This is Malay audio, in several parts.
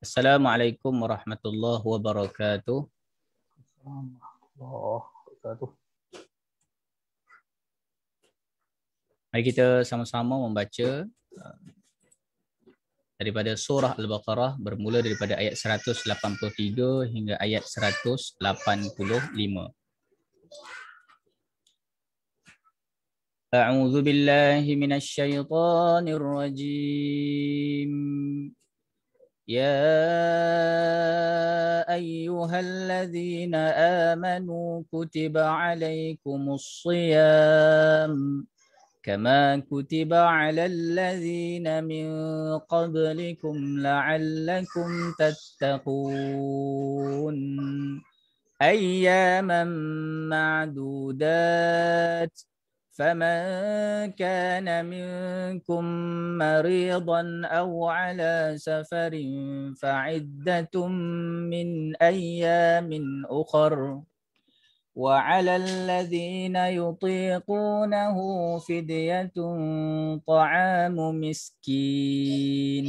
Assalamualaikum warahmatullahi wabarakatuh. Mari kita sama-sama membaca uh, daripada surah Al-Baqarah bermula daripada ayat 183 hingga ayat 185. أعوذ بالله من الشيطان الرجيم يا أيها الذين آمنوا كتب عليكم الصيام كما كتب على الذين من قبلكم لعلكم تتقون أياما معدودات فمن كان منكم مريضا او على سفر فعده من ايام اخر وعلى الذين يطيقونه فديه طعام مسكين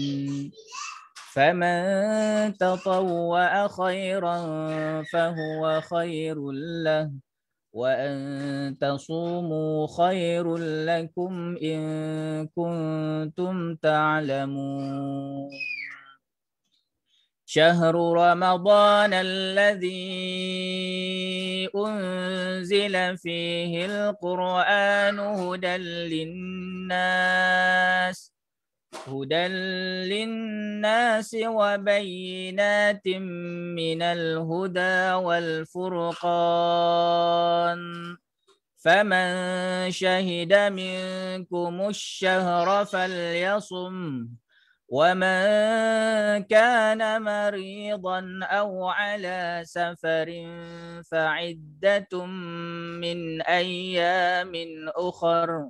فمن تطوع خيرا فهو خير له وأن تصوموا خير لكم إن كنتم تعلمون شهر رمضان الذي أنزل فيه القرآن هدى للناس هدى للناس وبينات من الهدى والفرقان فمن شهد منكم الشهر فليصم ومن كان مريضا او على سفر فعده من ايام اخر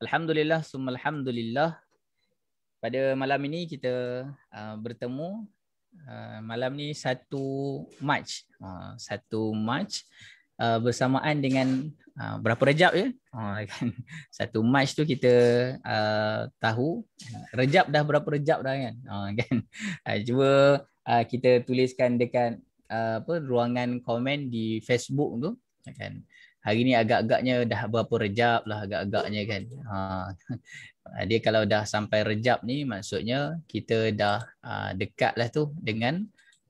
Alhamdulillah summa alhamdulillah. Pada malam ini kita uh, bertemu uh, malam ni 1 Mac. Uh, 1 Mac uh, bersamaan dengan uh, berapa Rejab ya? Uh, kan uh, 1 Mac tu kita uh, tahu uh, Rejab dah berapa Rejab dah kan? Uh, kan. Uh, cuba uh, kita tuliskan dekat uh, apa ruangan komen di Facebook tu kan hari ni agak-agaknya dah berapa rejab lah agak-agaknya kan. Ha. Dia kalau dah sampai rejab ni maksudnya kita dah uh, dekat lah tu dengan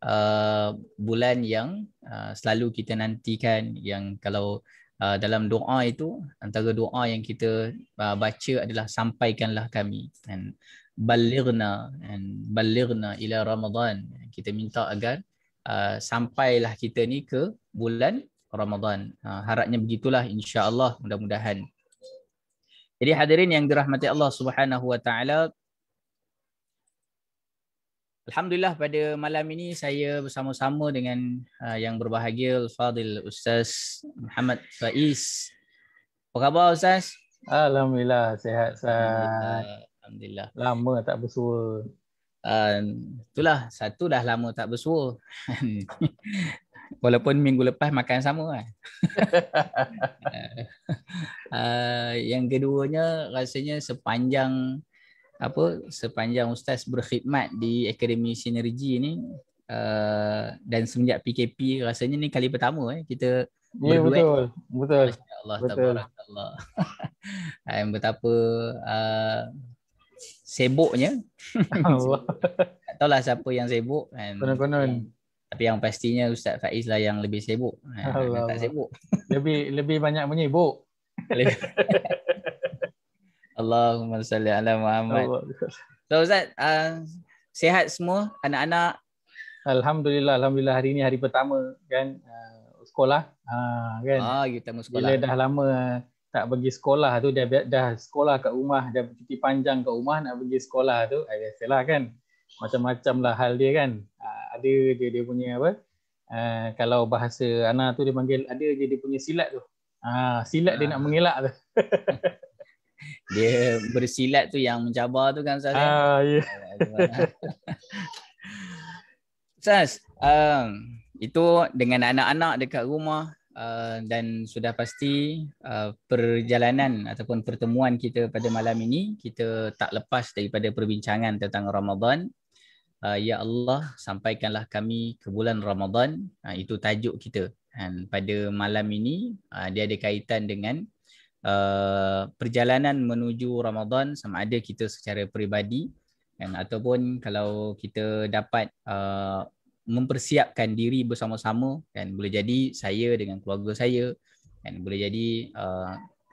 uh, bulan yang uh, selalu kita nantikan yang kalau uh, dalam doa itu antara doa yang kita uh, baca adalah sampaikanlah kami dan balirna dan balirna ila ramadan kita minta agar uh, sampailah kita ni ke bulan Ramadan. Ha, harapnya begitulah insya-Allah mudah-mudahan. Jadi hadirin yang dirahmati Allah Subhanahu wa taala Alhamdulillah pada malam ini saya bersama-sama dengan uh, yang berbahagia Fadil Ustaz Muhammad Faiz. Apa khabar Ustaz? Alhamdulillah sehat Ustaz. Alhamdulillah. Alhamdulillah. Lama tak bersua. Uh, ehm, itulah satu dah lama tak bersua. walaupun minggu lepas makan sama kan. uh, yang keduanya rasanya sepanjang apa sepanjang ustaz berkhidmat di Akademi Sinergi ni uh, dan semenjak PKP rasanya ni kali pertama eh kita Ya yeah, betul. Betul. Masya-Allah tabarakallah. Hai betapa uh, seboknya. Allah. tak tahulah siapa yang sibuk kan. Konon-konon. Yeah. Kan. Tapi yang pastinya Ustaz Faiz lah yang lebih sibuk. Allah. Ha, tak sibuk. Lebih lebih banyak menyibuk. Allahumma salli ala Muhammad. So Ustaz, uh, sihat semua anak-anak? Alhamdulillah, alhamdulillah hari ini hari pertama kan uh, sekolah. Ha, uh, kan? Ah, kita sekolah. Bila dah lama ah, tak pergi sekolah tu dah dah sekolah kat rumah dah cuti panjang kat rumah nak pergi sekolah tu biasalah kan macam-macamlah hal dia kan uh, ada dia dia punya apa uh, kalau bahasa ana tu dia panggil ada je dia punya silat tu. Ha uh, silat uh. dia ah. nak mengelak tu. dia bersilat tu yang mencabar tu kan saya. Kan? Ha ah, ya. Ustaz, um, itu dengan anak-anak dekat rumah uh, dan sudah pasti uh, perjalanan ataupun pertemuan kita pada malam ini kita tak lepas daripada perbincangan tentang Ramadan Ah, ya Allah sampaikanlah kami ke bulan Ramadhan. Ah, itu tajuk kita dan pada malam ini ah, dia ada kaitan dengan perjalanan menuju Ramadhan sama ada kita secara peribadi dan ataupun kalau kita dapat mempersiapkan diri bersama-sama dan boleh jadi saya dengan keluarga saya dan boleh jadi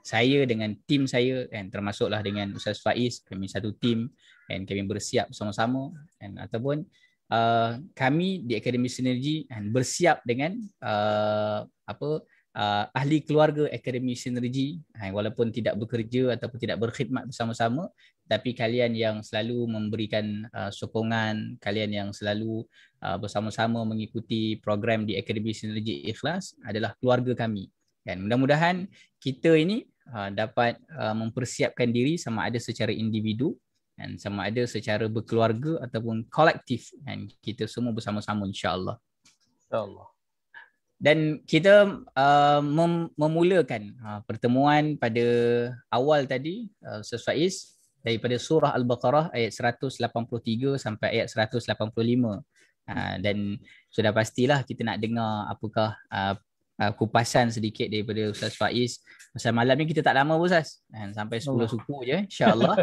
saya dengan tim saya dan termasuklah dengan Ustaz Faiz kami satu tim and kami bersiap sama-sama and ataupun uh, kami di Akademi Sinergi and bersiap dengan uh, apa uh, ahli keluarga Akademi Sinergi and walaupun tidak bekerja ataupun tidak berkhidmat bersama-sama tapi kalian yang selalu memberikan uh, sokongan kalian yang selalu uh, bersama-sama mengikuti program di Akademi Sinergi Ikhlas adalah keluarga kami dan mudah-mudahan kita ini uh, dapat uh, mempersiapkan diri sama ada secara individu dan sama ada secara berkeluarga ataupun kolektif dan kita semua bersama-sama insyaallah. Insyaallah. Dan kita uh, mem- memulakan uh, pertemuan pada awal tadi uh, Ustaz Faiz daripada surah Al-Baqarah ayat 183 sampai ayat 185. Uh, dan sudah pastilah kita nak dengar apakah uh, uh, kupasan sedikit daripada Ustaz Faiz pasal malam ni kita tak lama pun Ustaz kan sampai 10 oh. suku je insyaallah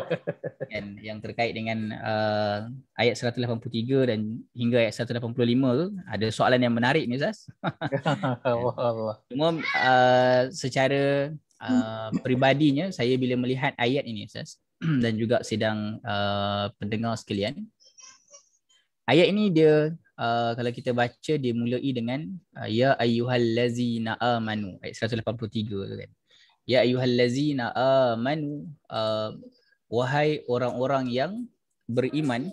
kan yang terkait dengan uh, ayat 183 dan hingga ayat 185 tu ada soalan yang menarik ni Ustaz Allah cuma uh, secara uh, peribadinya saya bila melihat ayat ini Ustaz dan juga sedang uh, pendengar sekalian ayat ini dia uh, kalau kita baca dia mulai dengan uh, ya ayyuhallazina amanu ayat 183 tu kan ya ayyuhallazina amanu uh, wahai orang-orang yang beriman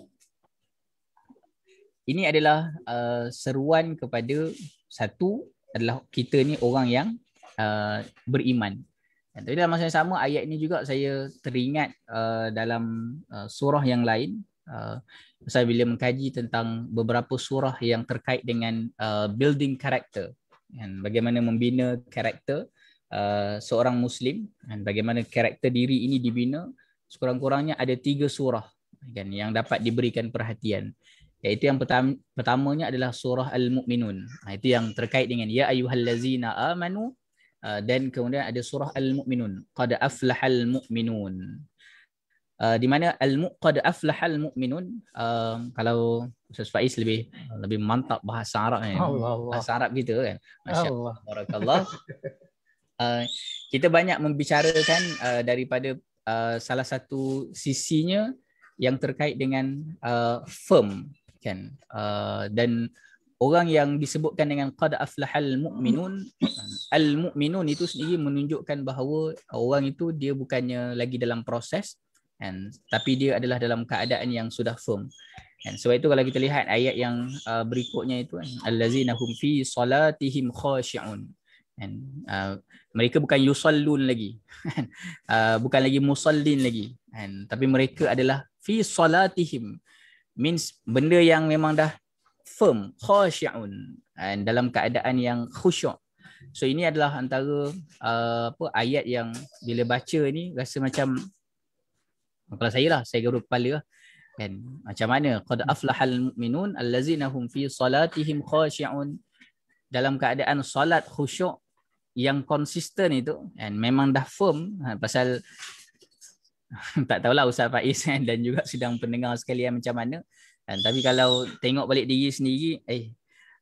ini adalah uh, seruan kepada satu adalah kita ni orang yang uh, beriman tapi dalam masa yang sama ayat ini juga saya teringat uh, dalam uh, surah yang lain uh, saya bila mengkaji tentang beberapa surah yang terkait dengan uh, building character dan bagaimana membina karakter uh, seorang muslim dan bagaimana karakter diri ini dibina sekurang-kurangnya ada tiga surah kan yang dapat diberikan perhatian iaitu yang pertam- pertamanya adalah surah al-mukminun ha, itu yang terkait dengan ya ayyuhallazina amanu uh, dan kemudian ada surah al-mukminun qad aflahal mukminun Uh, di mana al-muqad aflahal mu'minun uh, kalau Ustaz Faiz lebih uh, lebih mantap bahasa Arab kan. Bahasa Arab gitu. kan. Masya-Allah. Barakallah. uh, kita banyak membicarakan uh, daripada uh, salah satu sisinya yang terkait dengan uh, firm kan uh, dan orang yang disebutkan dengan qad aflahal mu'minun al mu'minun itu sendiri menunjukkan bahawa orang itu dia bukannya lagi dalam proses kan tapi dia adalah dalam keadaan yang sudah firm kan sebab itu kalau kita lihat ayat yang uh, berikutnya itu kan allazina hum fi salatihim khashi'un kan uh, mereka bukan yusallun lagi uh, bukan lagi musallin lagi kan tapi mereka adalah fi salatihim means benda yang memang dah firm khashi'un Dan dalam keadaan yang khusyuk so ini adalah antara uh, apa ayat yang bila baca ni rasa macam kalau saya lah saya guru kepala lah. kan macam mana qad hmm. aflahal mu'minun allazina hum fi salatihim khashi'un dalam keadaan salat khusyuk yang konsisten itu kan memang dah firm ha, pasal tak tahulah Ustaz Faiz kan, dan juga sedang pendengar sekalian macam mana kan tapi kalau tengok balik diri sendiri eh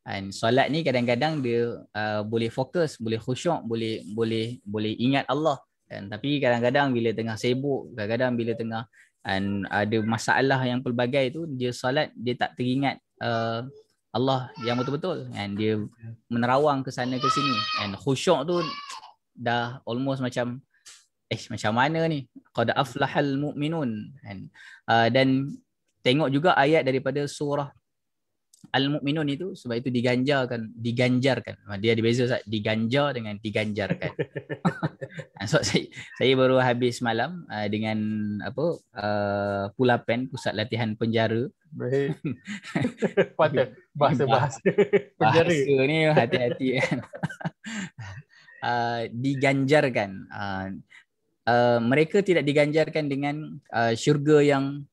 dan solat ni kadang-kadang dia uh, boleh fokus boleh khusyuk boleh boleh boleh ingat Allah kan? Tapi kadang-kadang bila tengah sibuk, kadang-kadang bila tengah and ada masalah yang pelbagai tu, dia solat dia tak teringat uh, Allah yang betul-betul kan? Dia menerawang ke sana ke sini and khusyuk tu dah almost macam eh macam mana ni? Qad aflahal mu'minun kan? Uh, dan tengok juga ayat daripada surah al-mukminun itu sebab itu diganjarkan diganjarkan ha, dia ada beza sat diganjar dengan diganjarkan so, ha, saya saya baru habis malam uh, dengan apa uh, pulapen pusat latihan penjara Patut bahasa-bahasa penjara bahasa ni hati-hati kan uh, diganjarkan uh, uh, mereka tidak diganjarkan dengan uh, syurga yang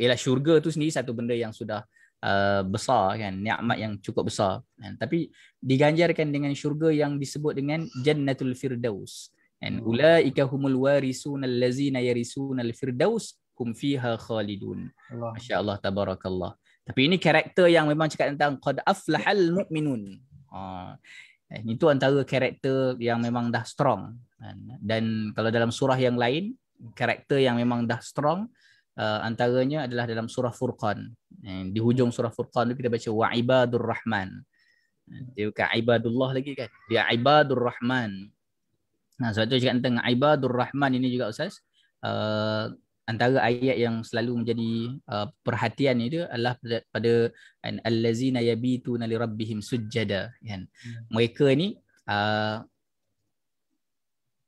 ialah syurga tu sendiri satu benda yang sudah Uh, besar kan nikmat yang cukup besar kan tapi diganjarkan dengan syurga yang disebut dengan jannatul firdaus kan hmm. ulaika humul warisun allazina yarisun alfirdaus hum fiha khalidun masyaallah tabarakallah tapi ini karakter yang memang cakap tentang qad aflahal mu'minun ha eh, itu antara karakter yang memang dah strong kan? dan kalau dalam surah yang lain karakter yang memang dah strong uh, antaranya adalah dalam surah Furqan. Eh, di hujung surah Furqan tu kita baca wa ibadur rahman. Eh, dia bukan ibadullah lagi kan. Dia ibadur rahman. Nah, sebab tu cakap tentang ibadur rahman ini juga Ustaz. Uh, antara ayat yang selalu menjadi uh, perhatian itu adalah pada, pada allazina yabituna li rabbihim sujjada kan hmm. mereka ni uh,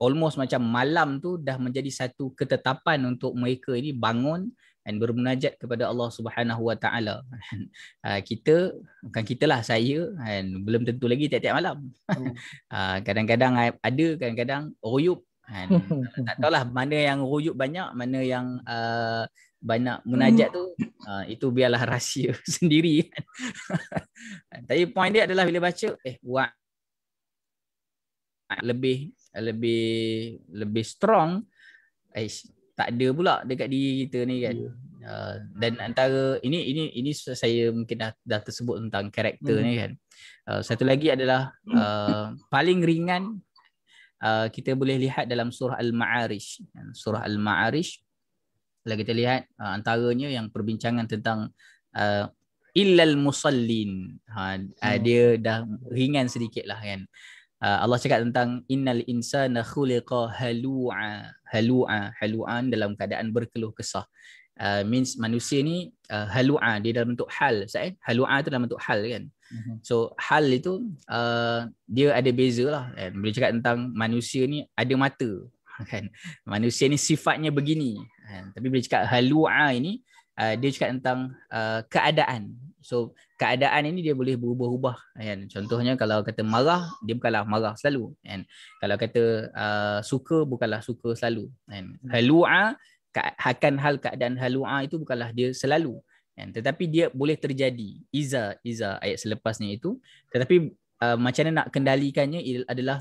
almost macam malam tu dah menjadi satu ketetapan untuk mereka ini bangun dan bermunajat kepada Allah Subhanahu Wa Taala. Ah, kita bukan kita lah saya kan belum tentu lagi tiap-tiap malam. Hmm. Ah, kadang-kadang ada kadang-kadang royub kan tak tahulah mana yang royub banyak mana yang uh, banyak munajat tu uh, itu biarlah rahsia sendiri kan. Tapi point dia adalah bila baca eh buat lebih lebih lebih strong eh tak ada pula dekat diri kita ni kan yeah. Ya. uh, dan antara ini ini ini saya mungkin dah dah tersebut tentang karakter mm. ni kan uh, satu lagi adalah uh, paling ringan uh, kita boleh lihat dalam surah al-ma'arij surah al-ma'arij kalau kita lihat uh, antaranya yang perbincangan tentang uh, illal musallin ha, mm. dia dah ringan sedikit lah kan Uh, Allah cakap tentang innal insana khuliqa halu'a halu'a halu'an dalam keadaan berkeluh kesah uh, means manusia ni uh, halu'a dia dalam bentuk hal sahih eh? halu'a tu dalam bentuk hal kan mhm. so hal itu uh, dia ada bezalah kan bila cakap tentang manusia ni ada mata kan manusia ni sifatnya begini kan tapi bila cakap halu'a ini uh, dia cakap tentang uh, keadaan So keadaan ini dia boleh berubah-ubah kan. Contohnya kalau kata marah, dia bukanlah marah selalu kan. Kalau kata uh, suka bukanlah suka selalu kan. Hmm. Halua akan hal keadaan halua itu bukanlah dia selalu kan. Tetapi dia boleh terjadi. Iza iza ayat selepasnya itu. Tetapi uh, macam mana nak kendalikannya adalah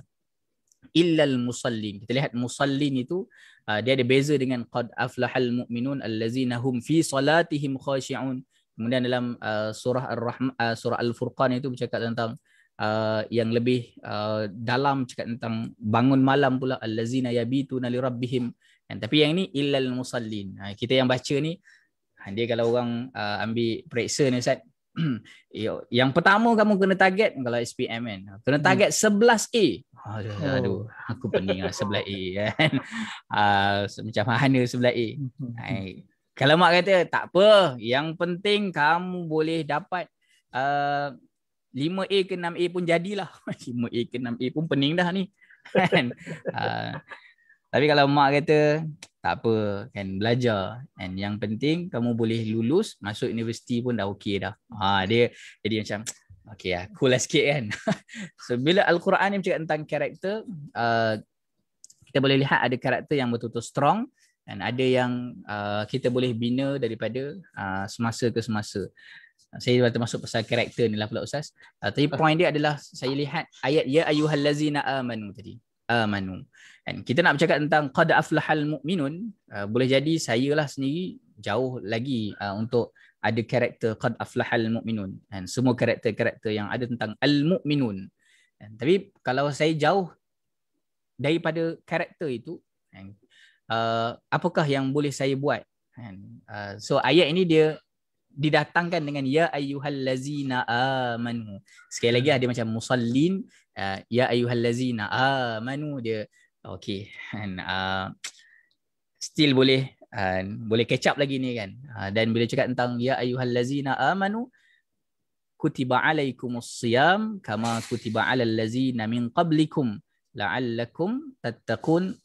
illal musallin. Kita lihat musallin itu uh, dia ada beza dengan qad aflahal mu'minun allazina hum fi salatihim khashi'un Kemudian dalam uh, surah Ar-Rahman uh, surah Al-Furqan itu bercakap tentang uh, yang lebih uh, dalam cakap tentang bangun malam pula allazina yabituna li rabbihim. Dan, tapi yang ini illal musallin. Uh, kita yang baca ni ha, dia kalau orang uh, ambil periksa ni Ustaz yang pertama kamu kena target kalau SPM kan ha, kena target 11A hmm. aduh, oh. aduh aku pening lah 11A kan uh, macam mana 11A kalau mak kata tak apa, yang penting kamu boleh dapat uh, eh, 5A ke 6A pun jadilah. 5A ke 6A pun pening dah ni. Kan? uh, tapi kalau mak kata tak apa kan belajar and yang penting kamu boleh lulus masuk universiti pun dah okey dah. Ha dia jadi macam okey ah cool lah sikit kan. so bila al-Quran ni cakap tentang karakter uh, kita boleh lihat ada karakter yang betul-betul strong dan ada yang uh, kita boleh bina daripada uh, semasa ke semasa. Saya termasuk pasal karakter ni lah pula Ustaz. Uh, tapi ah. point dia adalah saya lihat ayat Ya ayuhallazina amanu tadi. Amanu. And kita nak bercakap tentang qad aflahal mukminun Uh, boleh jadi saya lah sendiri jauh lagi uh, untuk ada karakter qad aflahal mukminun. And semua karakter-karakter yang ada tentang al mukminun tapi kalau saya jauh daripada karakter itu, uh, apakah yang boleh saya buat kan? uh, so ayat ini dia didatangkan dengan ya ayyuhallazina amanu sekali lagi ada lah, macam musallin uh, ya ayyuhallazina amanu dia okey kan uh, still boleh dan uh, boleh catch up lagi ni kan uh, dan bila cakap tentang ya ayyuhallazina amanu kutiba alaikumus siyam kama kutiba alal ladzina min qablikum la'allakum tattaqun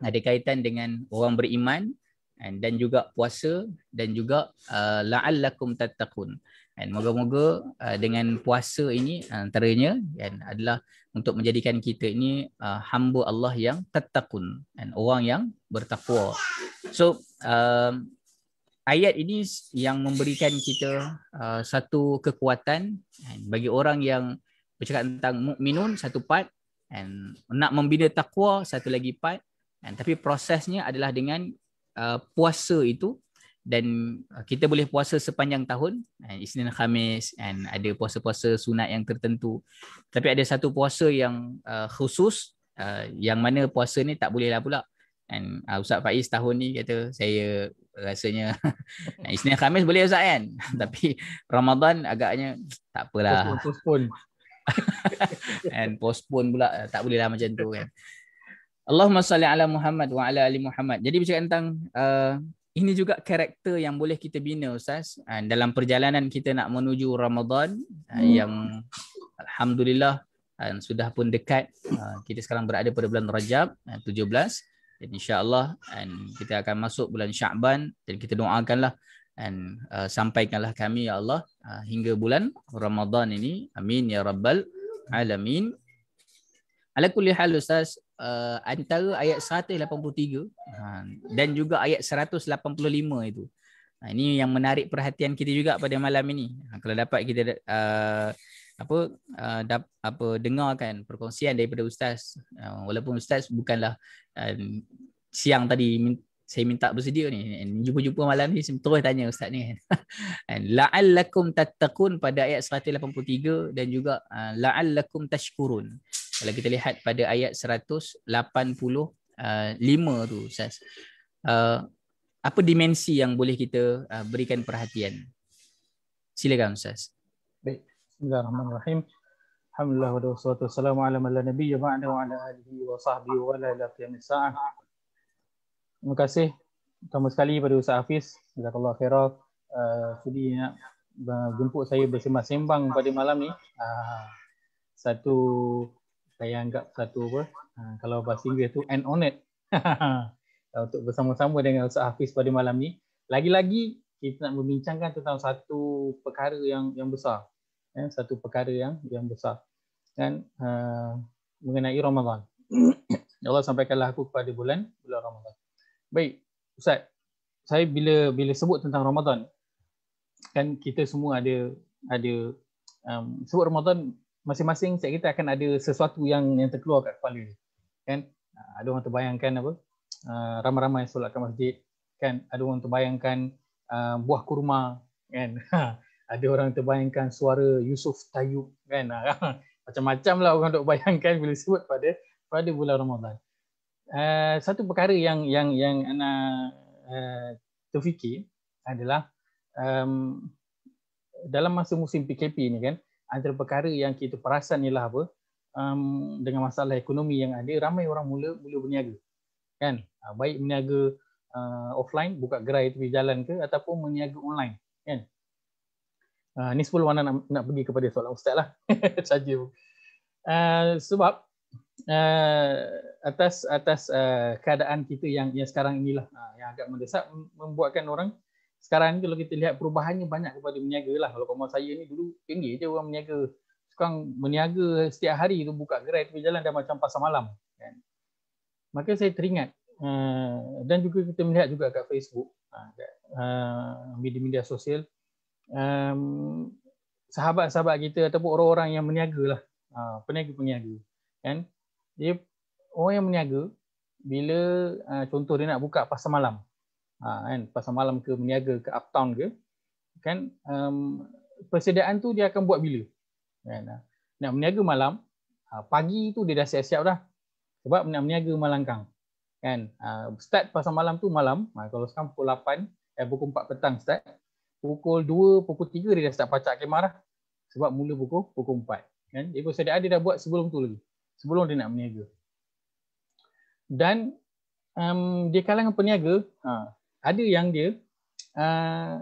ada kaitan dengan orang beriman dan juga puasa dan juga uh, la'allakum tattaqun. Dan moga-moga uh, dengan puasa ini antaranya dan adalah untuk menjadikan kita ini uh, hamba Allah yang tattaqun dan orang yang bertakwa. So um, ayat ini yang memberikan kita uh, satu kekuatan kan, bagi orang yang bercakap tentang mukminun satu part dan nak membina takwa satu lagi part dan, tapi prosesnya adalah dengan uh, puasa itu dan uh, kita boleh puasa sepanjang tahun Isnin Khamis dan ada puasa-puasa sunat yang tertentu. Tapi ada satu puasa yang uh, khusus uh, yang mana puasa ni tak bolehlah lah pula. And uh, Ustaz Faiz tahun ni kata saya rasanya Isnin Khamis boleh Ustaz kan? tapi Ramadan agaknya tak apalah. Postpone. and postpone pula tak boleh lah macam tu kan. Allahumma salli ala Muhammad wa ala ali Muhammad. Jadi bercakap tentang uh, ini juga karakter yang boleh kita bina ustaz uh, dalam perjalanan kita nak menuju Ramadan uh, hmm. yang alhamdulillah uh, sudah pun dekat. Uh, kita sekarang berada pada bulan Rajab uh, 17. Dan insya-Allah and kita akan masuk bulan Syakban dan kita doakanlah dan uh, sampaikanlah kami ya Allah uh, hingga bulan Ramadan ini. Amin ya rabbal alamin. Ala kulli hal ustaz, uh, antara ayat 183 uh, ha, dan juga ayat 185 itu. Uh, ini yang menarik perhatian kita juga pada malam ini. Uh, kalau dapat kita uh, apa uh, dap, apa dengarkan perkongsian daripada ustaz. Uh, walaupun ustaz bukanlah um, siang tadi saya minta bersedia ni jumpa-jumpa malam ni terus tanya ustaz ni kan la'allakum tattaqun pada ayat 183 dan juga uh, la'allakum tashkurun kalau kita lihat pada ayat 185 uh, tu Ustaz. Uh, apa dimensi yang boleh kita uh, berikan perhatian? Silakan Ustaz. Baik. Bismillahirrahmanirrahim. Alhamdulillah wa salatu wassalamu ala man la nabiyya ba'da wa ala alihi wa sahbihi wa la ila qiyamis sa'ah. Terima kasih utama sekali pada Ustaz Hafiz. Jazakallahu khairan. Sudi nak jemput saya bersembang-sembang pada malam ni. Uh, satu saya anggap satu apa ha, kalau bahasa Inggeris tu an honor untuk bersama-sama dengan Ustaz Hafiz pada malam ni. Lagi-lagi kita nak membincangkan tentang satu perkara yang yang besar. Ya, satu perkara yang yang besar. Kan uh, mengenai Ramadan. Allah sampaikanlah aku kepada bulan bulan Ramadan. Baik, Ustaz. Saya bila bila sebut tentang Ramadan kan kita semua ada ada um, sebut Ramadan masing-masing set kita akan ada sesuatu yang yang terkeluar kat kepala dia. Kan? Ah, ada orang terbayangkan apa? Ah, ramai-ramai solat kat masjid. Kan? Ada orang terbayangkan uh, buah kurma. Kan? ada orang terbayangkan suara Yusuf Tayyub. Kan? Macam-macam lah orang dok bayangkan bila sebut pada pada bulan Ramadan. Uh, satu perkara yang yang yang ana uh, terfikir adalah um, dalam masa musim PKP ni kan, uh, antara perkara yang kita perasan ialah apa um, dengan masalah ekonomi yang ada ramai orang mula mula berniaga kan ha, baik berniaga uh, offline buka gerai tepi jalan ke ataupun berniaga online kan uh, ni sepuluh warna nak, nak pergi kepada soalan ustaz lah saja uh, sebab uh, atas atas uh, keadaan kita yang yang sekarang inilah uh, yang agak mendesak membuatkan orang sekarang ni kalau kita lihat perubahannya banyak kepada meniaga lah. Kalau kawan saya ni dulu tinggi je orang meniaga. Sekarang meniaga setiap hari tu buka gerai tepi jalan dah macam pasar malam. Kan? Maka saya teringat eh, dan juga kita melihat juga kat Facebook, ha, kat eh, media-media sosial, sahabat-sahabat kita ataupun orang-orang yang meniaga lah, peniaga-peniaga. Ha, kan? Dia, orang yang meniaga, bila eh, contoh dia nak buka pasar malam, ha, kan pasal malam ke meniaga ke uptown ke kan um, persediaan tu dia akan buat bila kan ha, nak meniaga malam ha, pagi tu dia dah siap-siap dah sebab nak meniaga malangkang kan ha, start pasar malam tu malam ha, kalau sekarang pukul 8 eh pukul 4 petang start pukul 2 pukul 3 dia dah start pacak kemar dah sebab mula pukul pukul 4 kan dia persediaan dia dah buat sebelum tu lagi sebelum dia nak meniaga dan um, di kalangan peniaga ha, ada yang dia uh,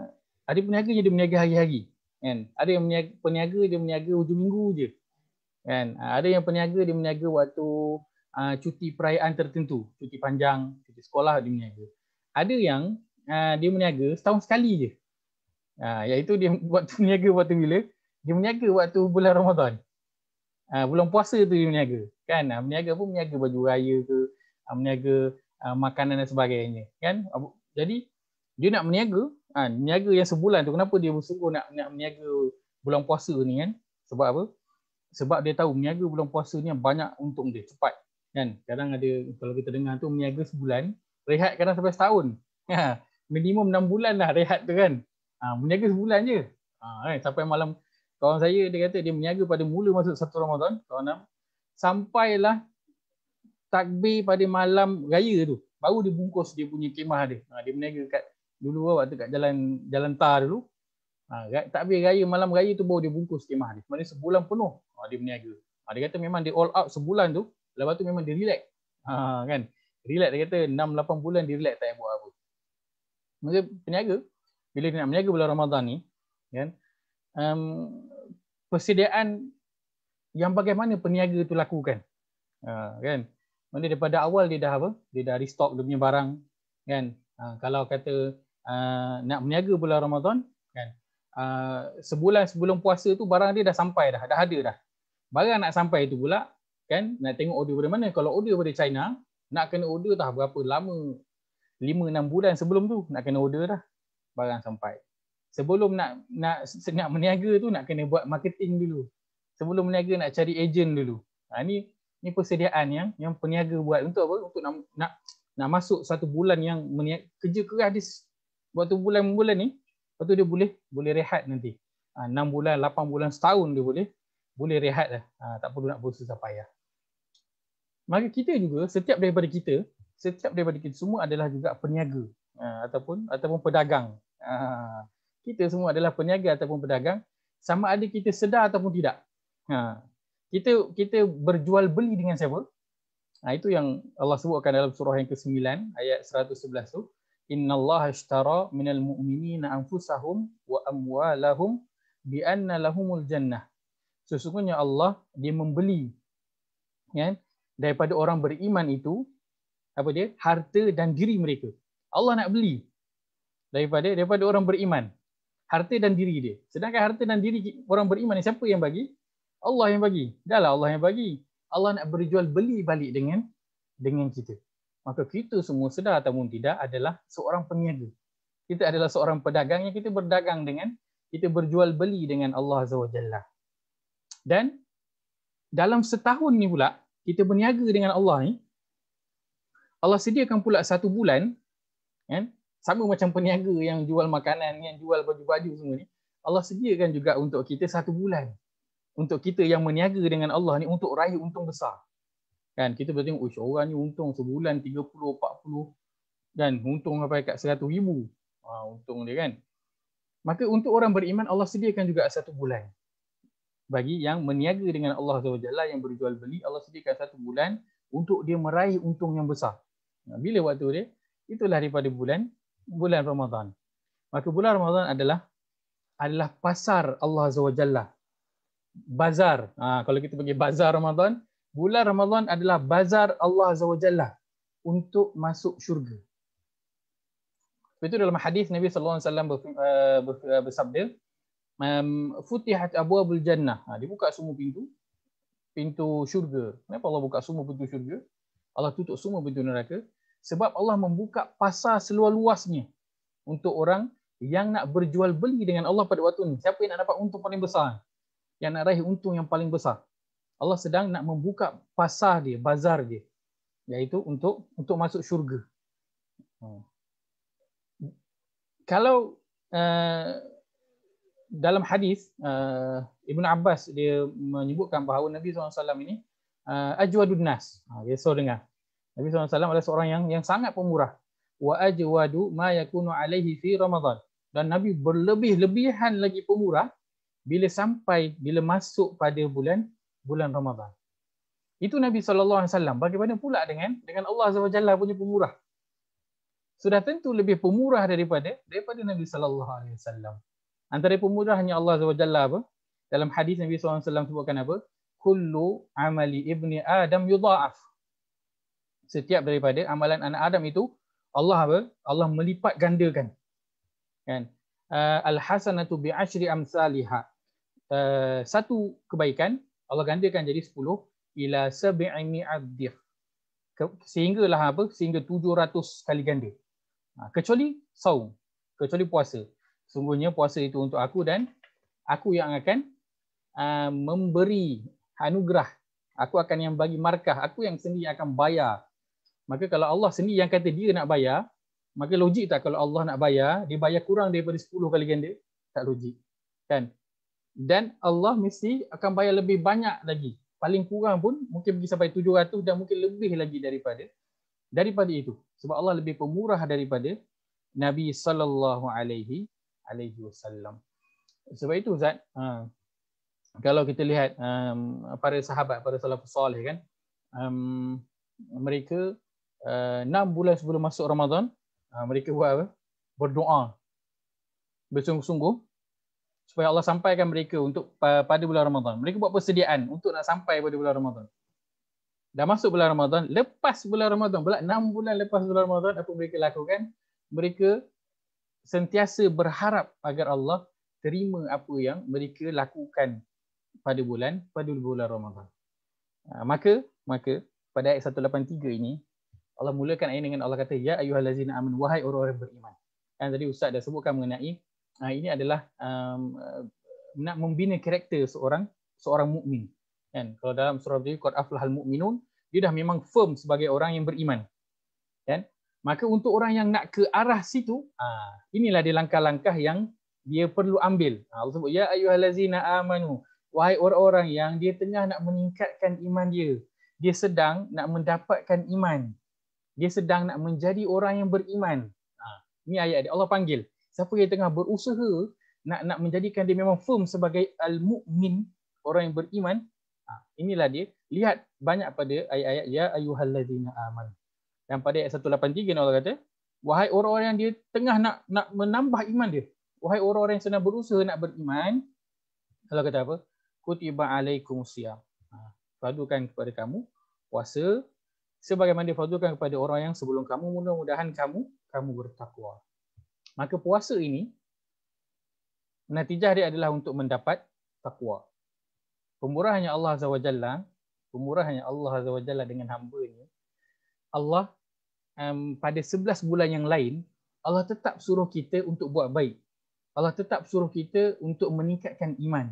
ada peniaga yang dia berniaga hari-hari kan ada yang peniaga, peniaga dia berniaga hujung minggu je kan uh, ada yang peniaga dia berniaga waktu uh, cuti perayaan tertentu cuti panjang cuti sekolah dia berniaga ada yang uh, dia berniaga setahun sekali je ha, uh, iaitu dia buat berniaga waktu bila dia berniaga waktu bulan Ramadan uh, bulan puasa tu dia berniaga kan uh, berniaga pun berniaga baju raya ke berniaga Uh, makanan dan sebagainya kan jadi dia nak meniaga, ha, meniaga yang sebulan tu kenapa dia bersungguh nak nak meniaga bulan puasa ni kan? Sebab apa? Sebab dia tahu meniaga bulan puasa ni yang banyak untung dia, cepat. Kan? Kadang ada kalau kita dengar tu meniaga sebulan, rehat kadang sampai setahun. Ha, minimum 6 bulan lah rehat tu kan. Ha, meniaga sebulan je. Ha, kan? sampai malam kawan saya dia kata dia meniaga pada mula masuk satu Ramadan, tahun enam. Sampailah takbir pada malam raya tu baru dia bungkus dia punya kemah dia. Ha, dia berniaga kat dulu waktu kat jalan jalan tar dulu. Ha, tak habis raya malam raya tu baru dia bungkus kemah dia. Maksudnya sebulan penuh ha, dia berniaga. Ha, dia kata memang dia all out sebulan tu. Lepas tu memang dia relax. Ha, kan? Relax dia kata 6-8 bulan dia relax tak ada buat apa. Maksudnya peniaga, bila dia nak berniaga bulan Ramadan ni, kan, um, persediaan yang bagaimana peniaga tu lakukan. Ha, kan? mana daripada awal dia dah apa dia dah restock dia punya barang kan ha, kalau kata uh, nak berniaga bulan Ramadan kan uh, sebulan sebelum puasa tu barang dia dah sampai dah dah ada dah barang nak sampai tu pula kan nak tengok order dari mana kalau order dari China nak kena order tah berapa lama 5 6 bulan sebelum tu nak kena order dah barang sampai sebelum nak nak nak meniaga tu nak kena buat marketing dulu sebelum meniaga nak cari ejen dulu ha ni ni persediaan yang yang peniaga buat untuk apa? Untuk nak nak, nak masuk satu bulan yang menia- kerja keras dia waktu bulan-bulan ni, waktu dia boleh boleh rehat nanti. Ha, ah, 6 bulan, 8 bulan, setahun dia boleh boleh rehat lah. Ha, tak perlu nak bersusah payah. Maka kita juga, setiap daripada kita, setiap daripada kita semua adalah juga peniaga ha, ataupun ataupun pedagang. Ha, kita semua adalah peniaga ataupun pedagang sama ada kita sedar ataupun tidak. Ha, kita kita berjual beli dengan siapa? Nah, itu yang Allah sebutkan dalam surah yang ke-9 ayat 111 tu. Inna Allah ashtara minal mu'minina anfusahum wa amwalahum bi anna lahumul jannah. Sesungguhnya Allah dia membeli ya, daripada orang beriman itu apa dia? harta dan diri mereka. Allah nak beli daripada daripada orang beriman harta dan diri dia. Sedangkan harta dan diri orang beriman ni siapa yang bagi? Allah yang bagi. Dahlah Allah yang bagi. Allah nak berjual beli balik dengan dengan kita. Maka kita semua sedar ataupun tidak adalah seorang peniaga. Kita adalah seorang pedagang yang kita berdagang dengan kita berjual beli dengan Allah Azza Wajalla. Dan dalam setahun ni pula kita berniaga dengan Allah ni Allah sediakan pula satu bulan kan sama macam peniaga yang jual makanan yang jual baju-baju semua ni Allah sediakan juga untuk kita satu bulan untuk kita yang meniaga dengan Allah ni untuk raih untung besar. Kan kita boleh tengok ush orang ni untung sebulan 30 40 dan untung apa kat 100 ribu. Ha, untung dia kan. Maka untuk orang beriman Allah sediakan juga satu bulan. Bagi yang meniaga dengan Allah Subhanahu yang berjual beli Allah sediakan satu bulan untuk dia meraih untung yang besar. Ha, bila waktu dia? Itulah daripada bulan bulan Ramadan. Maka bulan Ramadan adalah adalah pasar Allah Subhanahu bazar. Ha, kalau kita pergi bazar Ramadan, bulan Ramadan adalah bazar Allah Azza wa Jalla untuk masuk syurga. Itu dalam hadis Nabi sallallahu alaihi wasallam eh, eh, bersabda, "Futihat abwabul jannah." Ha, dibuka semua pintu pintu syurga. Kenapa Allah buka semua pintu syurga? Allah tutup semua pintu neraka sebab Allah membuka pasar seluas-luasnya untuk orang yang nak berjual beli dengan Allah pada waktu ini. Siapa yang nak dapat untung paling besar? yang nak raih untung yang paling besar. Allah sedang nak membuka pasar dia, bazar dia. Iaitu untuk untuk masuk syurga. Hmm. Kalau uh, dalam hadis uh, Ibn Abbas dia menyebutkan bahawa Nabi SAW ini uh, ajwadun nas. Ha, dia selalu dengar. Nabi SAW adalah seorang yang yang sangat pemurah. Wa ajwadu ma yakunu alaihi fi Ramadan. Dan Nabi berlebih-lebihan lagi pemurah bila sampai bila masuk pada bulan bulan Ramadan. Itu Nabi sallallahu alaihi wasallam. Bagaimana pula dengan dengan Allah Azza wajalla punya pemurah? Sudah tentu lebih pemurah daripada daripada Nabi sallallahu alaihi wasallam. Antara pemurahnya Allah Azza wajalla apa? Dalam hadis Nabi sallallahu alaihi wasallam sebutkan apa? Kullu amali ibni Adam yudha'af. Setiap daripada amalan anak Adam itu Allah apa? Allah melipat gandakan. Kan? uh, al-hasanatu bi ashri amsalha. Uh, ah, satu kebaikan Allah gandakan jadi 10 ila sab'i mi'adh. lah apa? Sehingga 700 kali ganda. Ha, kecuali saum, kecuali puasa. Sungguhnya puasa itu untuk aku dan aku yang akan uh, memberi anugerah. Aku akan yang bagi markah, aku yang sendiri akan bayar. Maka kalau Allah sendiri yang kata dia nak bayar, Maka logik tak kalau Allah nak bayar, dia bayar kurang daripada 10 kali ganda? Tak logik. Kan? Dan Allah mesti akan bayar lebih banyak lagi. Paling kurang pun mungkin pergi sampai 700 dan mungkin lebih lagi daripada daripada itu. Sebab Allah lebih pemurah daripada Nabi sallallahu alaihi alaihi wasallam. Sebab itu Zat, ha, kalau kita lihat um, para sahabat, para salafus salih kan, um, mereka uh, 6 bulan sebelum masuk Ramadan, Ah, mereka buat apa? Berdoa bersungguh-sungguh supaya Allah sampaikan mereka untuk pada bulan Ramadan. Mereka buat persediaan untuk nak sampai pada bulan Ramadan. Dah masuk bulan Ramadan, lepas bulan Ramadan, pula enam bulan lepas bulan Ramadan apa mereka lakukan? Mereka sentiasa berharap agar Allah terima apa yang mereka lakukan pada bulan pada bulan Ramadan. Ah, maka maka pada ayat 183 ini Allah mulakan ayat dengan Allah kata ya ayyuhallazina amanu wahai orang-orang beriman. Kan tadi ustaz dah sebutkan mengenai uh, ini adalah um, uh, nak membina karakter seorang seorang mukmin. Kan kalau dalam surah Al-Baqarah qad aflahal mukminun dia dah memang firm sebagai orang yang beriman. Kan? Maka untuk orang yang nak ke arah situ, ah, inilah dia langkah-langkah yang dia perlu ambil. Ah, Allah sebut ya ayyuhallazina amanu wahai orang-orang yang dia tengah nak meningkatkan iman dia. Dia sedang nak mendapatkan iman dia sedang nak menjadi orang yang beriman. Ha, ini ayat dia. Allah panggil. Siapa yang tengah berusaha nak nak menjadikan dia memang firm sebagai al-mu'min, orang yang beriman. Ha, inilah dia. Lihat banyak pada ayat-ayat ya ayyuhallazina aman. yang pada ayat 183 Allah kata, wahai orang-orang yang dia tengah nak nak menambah iman dia. Wahai orang-orang yang sedang berusaha nak beriman. Allah kata apa? Kutiba alaikum siyam. Ha, padukan kepada kamu puasa sebagaimana difadzulkan kepada orang yang sebelum kamu mudah-mudahan kamu kamu bertakwa maka puasa ini natijah dia adalah untuk mendapat takwa pemurahannya Allah azza wajalla pemurahannya Allah azza wajalla dengan hamba ini. Allah um, pada 11 bulan yang lain Allah tetap suruh kita untuk buat baik Allah tetap suruh kita untuk meningkatkan iman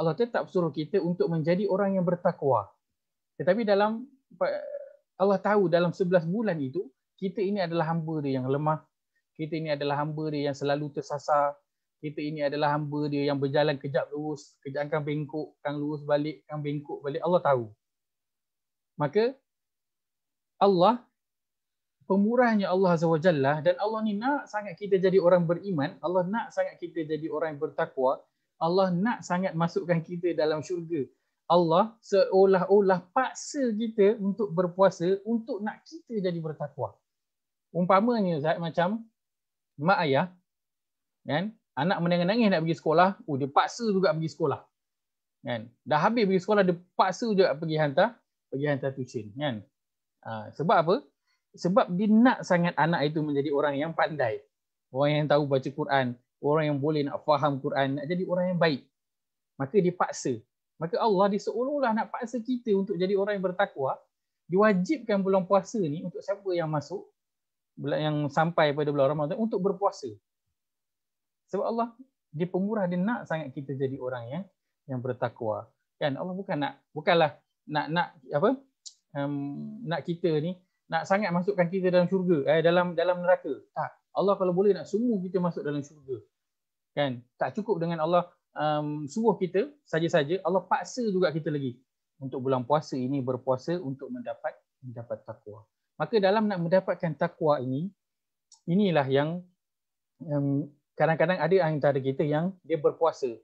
Allah tetap suruh kita untuk menjadi orang yang bertakwa tetapi dalam Allah tahu dalam 11 bulan itu kita ini adalah hamba dia yang lemah. Kita ini adalah hamba dia yang selalu tersasar. Kita ini adalah hamba dia yang berjalan kejap lurus, kejap akan bengkok, akan lurus balik, akan bengkok balik. Allah tahu. Maka Allah pemurahnya Allah Azza wa Jalla dan Allah ni nak sangat kita jadi orang beriman, Allah nak sangat kita jadi orang yang bertakwa, Allah nak sangat masukkan kita dalam syurga. Allah seolah-olah paksa kita untuk berpuasa untuk nak kita jadi bertakwa. Umpamanya Zahid macam mak ayah kan anak menangis-nangis nak pergi sekolah, oh dia paksa juga pergi sekolah. Kan? Dah habis pergi sekolah dia paksa juga pergi hantar pergi hantar tuition kan. Ha, sebab apa? Sebab dia nak sangat anak itu menjadi orang yang pandai. Orang yang tahu baca Quran, orang yang boleh nak faham Quran, nak jadi orang yang baik. Maka dia paksa maka Allah di seolah-olah nak paksa kita untuk jadi orang yang bertakwa diwajibkan bulan puasa ni untuk siapa yang masuk bulan yang sampai pada bulan Ramadan untuk berpuasa sebab Allah dia pemurah dia nak sangat kita jadi orang yang yang bertakwa kan Allah bukan nak bukannya nak nak apa um, nak kita ni nak sangat masukkan kita dalam syurga eh dalam dalam neraka tak Allah kalau boleh nak semua kita masuk dalam syurga kan tak cukup dengan Allah um, suruh kita saja-saja Allah paksa juga kita lagi untuk bulan puasa ini berpuasa untuk mendapat mendapat takwa. Maka dalam nak mendapatkan takwa ini inilah yang um, kadang-kadang ada antara kita yang dia berpuasa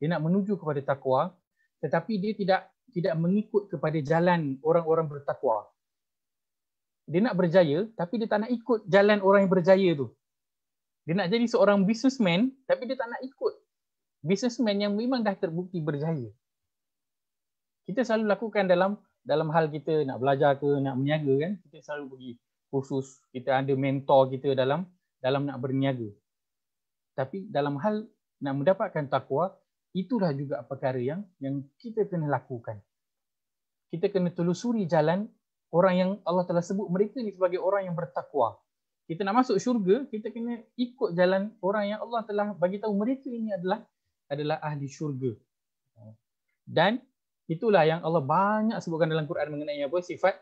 dia nak menuju kepada takwa tetapi dia tidak tidak mengikut kepada jalan orang-orang bertakwa. Dia nak berjaya tapi dia tak nak ikut jalan orang yang berjaya tu. Dia nak jadi seorang businessman tapi dia tak nak ikut businessman yang memang dah terbukti berjaya. Kita selalu lakukan dalam dalam hal kita nak belajar ke, nak berniaga kan, kita selalu pergi kursus, kita ada mentor kita dalam dalam nak berniaga. Tapi dalam hal nak mendapatkan takwa, itulah juga perkara yang yang kita kena lakukan. Kita kena telusuri jalan orang yang Allah telah sebut mereka ni sebagai orang yang bertakwa. Kita nak masuk syurga, kita kena ikut jalan orang yang Allah telah bagi tahu mereka ini adalah adalah ahli syurga. Dan itulah yang Allah banyak sebutkan dalam Quran mengenai apa sifat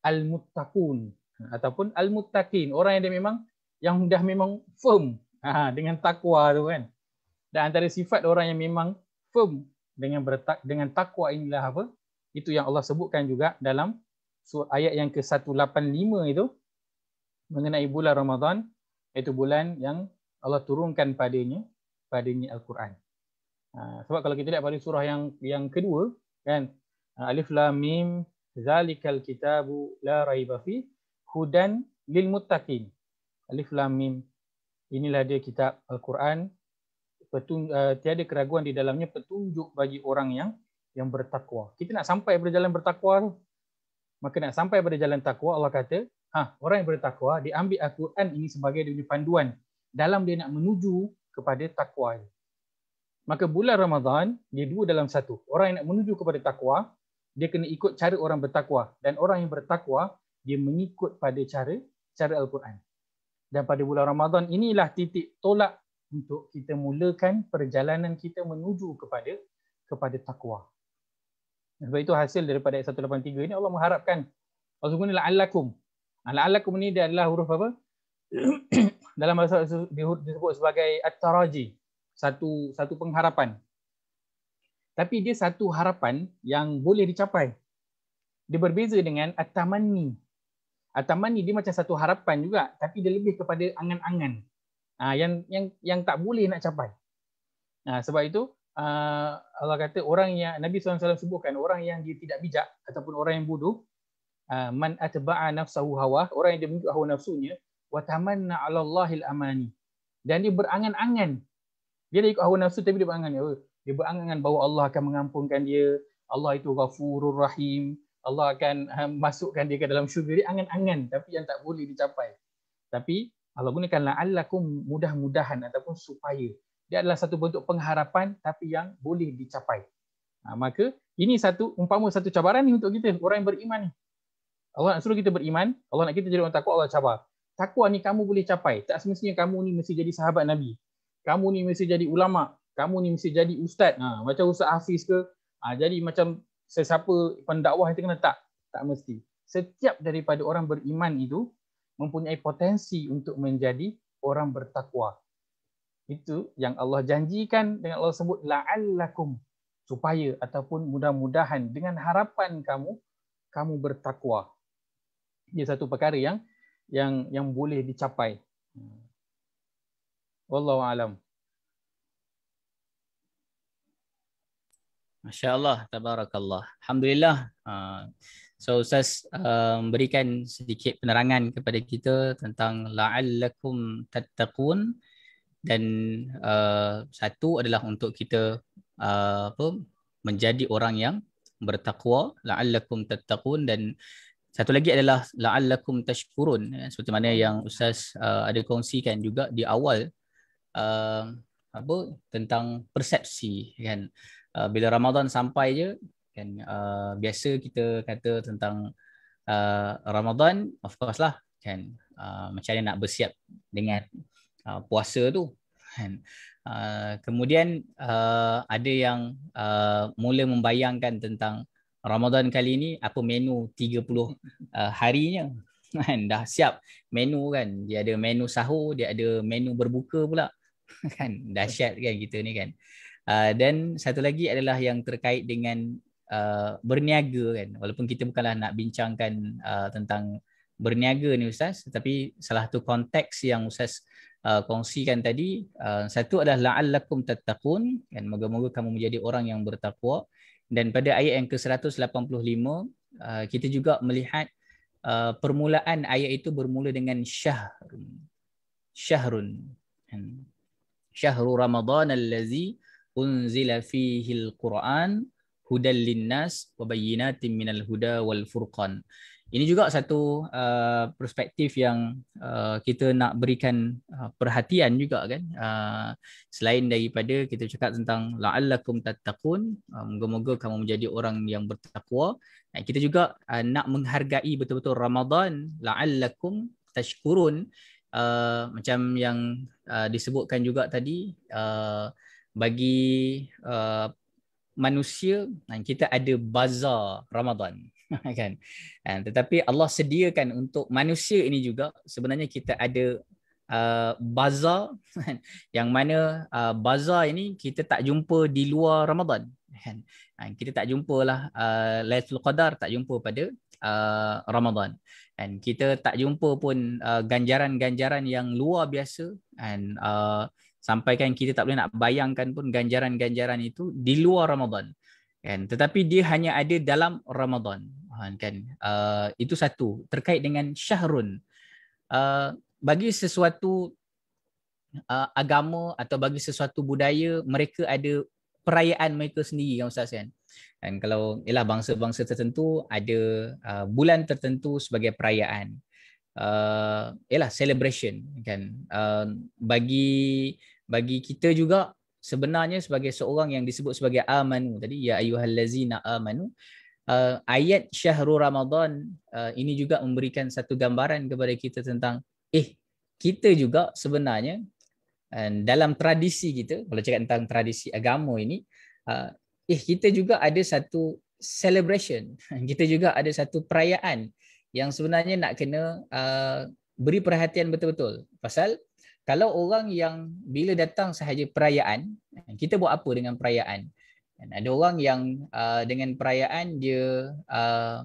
al-muttaqun ataupun al-muttaqin, orang yang dia memang yang dah memang firm ha, dengan takwa tu kan. Dan antara sifat orang yang memang firm dengan bertak dengan takwa inilah apa? Itu yang Allah sebutkan juga dalam surat ayat yang ke-185 itu mengenai bulan Ramadan iaitu bulan yang Allah turunkan padanya padanya Al-Quran. Ha, sebab kalau kita lihat pada surah yang yang kedua kan ha, alif lam mim zalikal kitabu la raiba fi hudan lil muttaqin alif lam mim inilah dia kitab al-Quran uh, tiada keraguan di dalamnya petunjuk bagi orang yang yang bertakwa kita nak sampai pada jalan bertakwa tu maka nak sampai pada jalan takwa Allah kata ha orang yang bertakwa diambil al-Quran ini sebagai dia panduan dalam dia nak menuju kepada takwa ini maka bulan Ramadan dia dua dalam satu. Orang yang nak menuju kepada takwa, dia kena ikut cara orang bertakwa dan orang yang bertakwa dia mengikut pada cara cara Al-Quran. Dan pada bulan Ramadan inilah titik tolak untuk kita mulakan perjalanan kita menuju kepada kepada takwa. Sebab itu hasil daripada ayat 183 ini Allah mengharapkan Allah guna la'allakum. La'allakum ni ini adalah huruf apa? dalam bahasa disebut sebagai at-taraji satu satu pengharapan. Tapi dia satu harapan yang boleh dicapai. Dia berbeza dengan atamani. Atamani dia macam satu harapan juga tapi dia lebih kepada angan-angan. Ah yang yang yang tak boleh nak capai. Nah ha, sebab itu ha, Allah kata orang yang Nabi SAW sebutkan orang yang dia tidak bijak ataupun orang yang bodoh man ataba'a nafsahu hawa orang yang dia mengikut hawa nafsunya wa tamanna 'ala Allahil amani dan dia berangan-angan dia dah ikut hawa nafsu tapi dia berangan dia apa? Dia berangan bahawa Allah akan mengampunkan dia. Allah itu ghafurur rahim. Allah akan ha, masukkan dia ke dalam syurga. Dia angan-angan tapi yang tak boleh dicapai. Tapi Allah gunakan la'allakum mudah-mudahan ataupun supaya. Dia adalah satu bentuk pengharapan tapi yang boleh dicapai. Ha, maka ini satu umpama satu cabaran ni untuk kita orang yang beriman ni. Allah nak suruh kita beriman, Allah nak kita jadi orang takut Allah cabar. Takwa ni kamu boleh capai. Tak semestinya kamu ni mesti jadi sahabat Nabi kamu ni mesti jadi ulama kamu ni mesti jadi ustaz ha, macam ustaz Hafiz ke ha, jadi macam sesiapa pendakwah itu kena tak tak mesti setiap daripada orang beriman itu mempunyai potensi untuk menjadi orang bertakwa itu yang Allah janjikan dengan Allah sebut la'allakum supaya ataupun mudah-mudahan dengan harapan kamu kamu bertakwa. Ini satu perkara yang yang yang boleh dicapai. Wallahu alam. Masya Allah, tabarakallah. Alhamdulillah. So ah, Ustaz ah, memberikan sedikit penerangan kepada kita tentang la'allakum tattaqun dan ah, satu adalah untuk kita apa menjadi orang yang bertakwa la'allakum tattaqun dan satu lagi adalah la'allakum tashkurun ya, seperti mana yang ustaz uh, ada kongsikan juga di awal uh, apa tentang persepsi kan uh, bila Ramadan sampai je kan uh, biasa kita kata tentang uh, Ramadan of course lah kan uh, macam mana nak bersiap dengan uh, puasa tu kan uh, kemudian uh, ada yang uh, mula membayangkan tentang Ramadan kali ini apa menu 30 uh, harinya kan dah siap menu kan dia ada menu sahur dia ada menu berbuka pula kan dahsyat kan kita ni kan uh, dan satu lagi adalah yang terkait dengan uh, berniaga kan walaupun kita bukanlah nak bincangkan uh, tentang berniaga ni ustaz tetapi salah satu konteks yang ustaz uh, kongsikan tadi uh, satu adalah la'allakum tattaqun kan moga-moga kamu menjadi orang yang bertakwa dan pada ayat yang ke-185 uh, kita juga melihat uh, permulaan ayat itu bermula dengan syahrun syahrun hmm syahrul ramadhan allazi unzila fihi Al-Qur'an hudal linnas wa bayyinatin minal huda wal furqan ini juga satu uh, perspektif yang uh, kita nak berikan uh, perhatian juga kan uh, selain daripada kita cakap tentang la'allakum tattaqun uh, moga-moga kamu menjadi orang yang bertakwa kita juga uh, nak menghargai betul-betul Ramadan la'allakum tashkurun uh, macam yang uh, disebutkan juga tadi uh, bagi uh, manusia kita ada bazar Ramadan kan tetapi Allah sediakan untuk manusia ini juga sebenarnya kita ada uh, bazar yang mana uh, bazar ini kita tak jumpa di luar Ramadan kan kita tak jumpalah uh, Lailatul Qadar tak jumpa pada uh, Ramadan and kita tak jumpa pun uh, ganjaran-ganjaran yang luar biasa and uh, sampai kan kita tak boleh nak bayangkan pun ganjaran-ganjaran itu di luar Ramadan kan tetapi dia hanya ada dalam Ramadan kan uh, itu satu terkait dengan syahrun uh, bagi sesuatu uh, agama atau bagi sesuatu budaya mereka ada perayaan mereka sendiri kan ustaz kan dan kalau ialah bangsa-bangsa tertentu ada uh, bulan tertentu sebagai perayaan uh, ialah celebration kan uh, bagi bagi kita juga sebenarnya sebagai seorang yang disebut sebagai amanu tadi ya ayyuhallazina amanu uh, ayat syahrul ramadan uh, ini juga memberikan satu gambaran kepada kita tentang eh kita juga sebenarnya And dalam tradisi kita, kalau cakap tentang tradisi agama ini, uh, eh kita juga ada satu celebration, kita juga ada satu perayaan yang sebenarnya nak kena uh, beri perhatian betul-betul. Pasal kalau orang yang bila datang sahaja perayaan, kita buat apa dengan perayaan? And ada orang yang uh, dengan perayaan dia uh,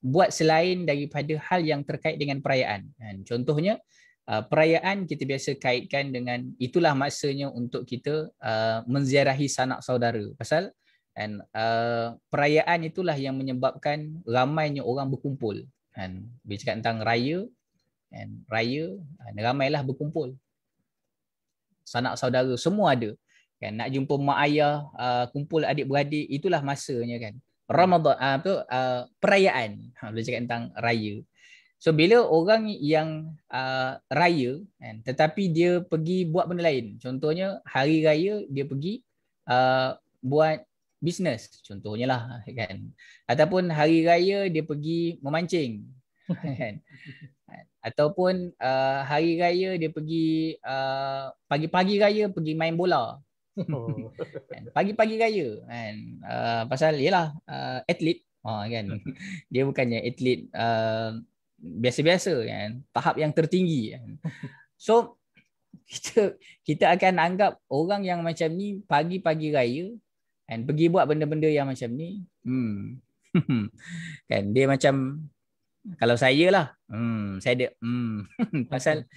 buat selain daripada hal yang terkait dengan perayaan. And contohnya, Uh, perayaan kita biasa kaitkan dengan itulah masanya untuk kita uh, menziarahi sanak saudara pasal dan uh, perayaan itulah yang menyebabkan ramainya orang berkumpul kan bila cakap tentang raya dan raya dan uh, ramailah berkumpul sanak saudara semua ada kan nak jumpa mak ayah uh, kumpul adik beradik itulah masanya kan Ramadan uh, tu uh, perayaan ha, bila cakap tentang raya So bila orang yang uh, raya kan, tetapi dia pergi buat benda lain. Contohnya hari raya dia pergi uh, buat bisnes contohnya lah kan. Ataupun hari raya dia pergi memancing kan. Ataupun uh, hari raya dia pergi uh, pagi-pagi raya pergi main bola. Oh. Kan. pagi-pagi raya kan. Uh, pasal ialah uh, atlet uh, kan. Dia bukannya atlet uh, biasa-biasa kan tahap yang tertinggi kan. so kita kita akan anggap orang yang macam ni pagi-pagi raya kan pergi buat benda-benda yang macam ni hmm kan dia macam kalau saya lah hmm saya dia hmm pasal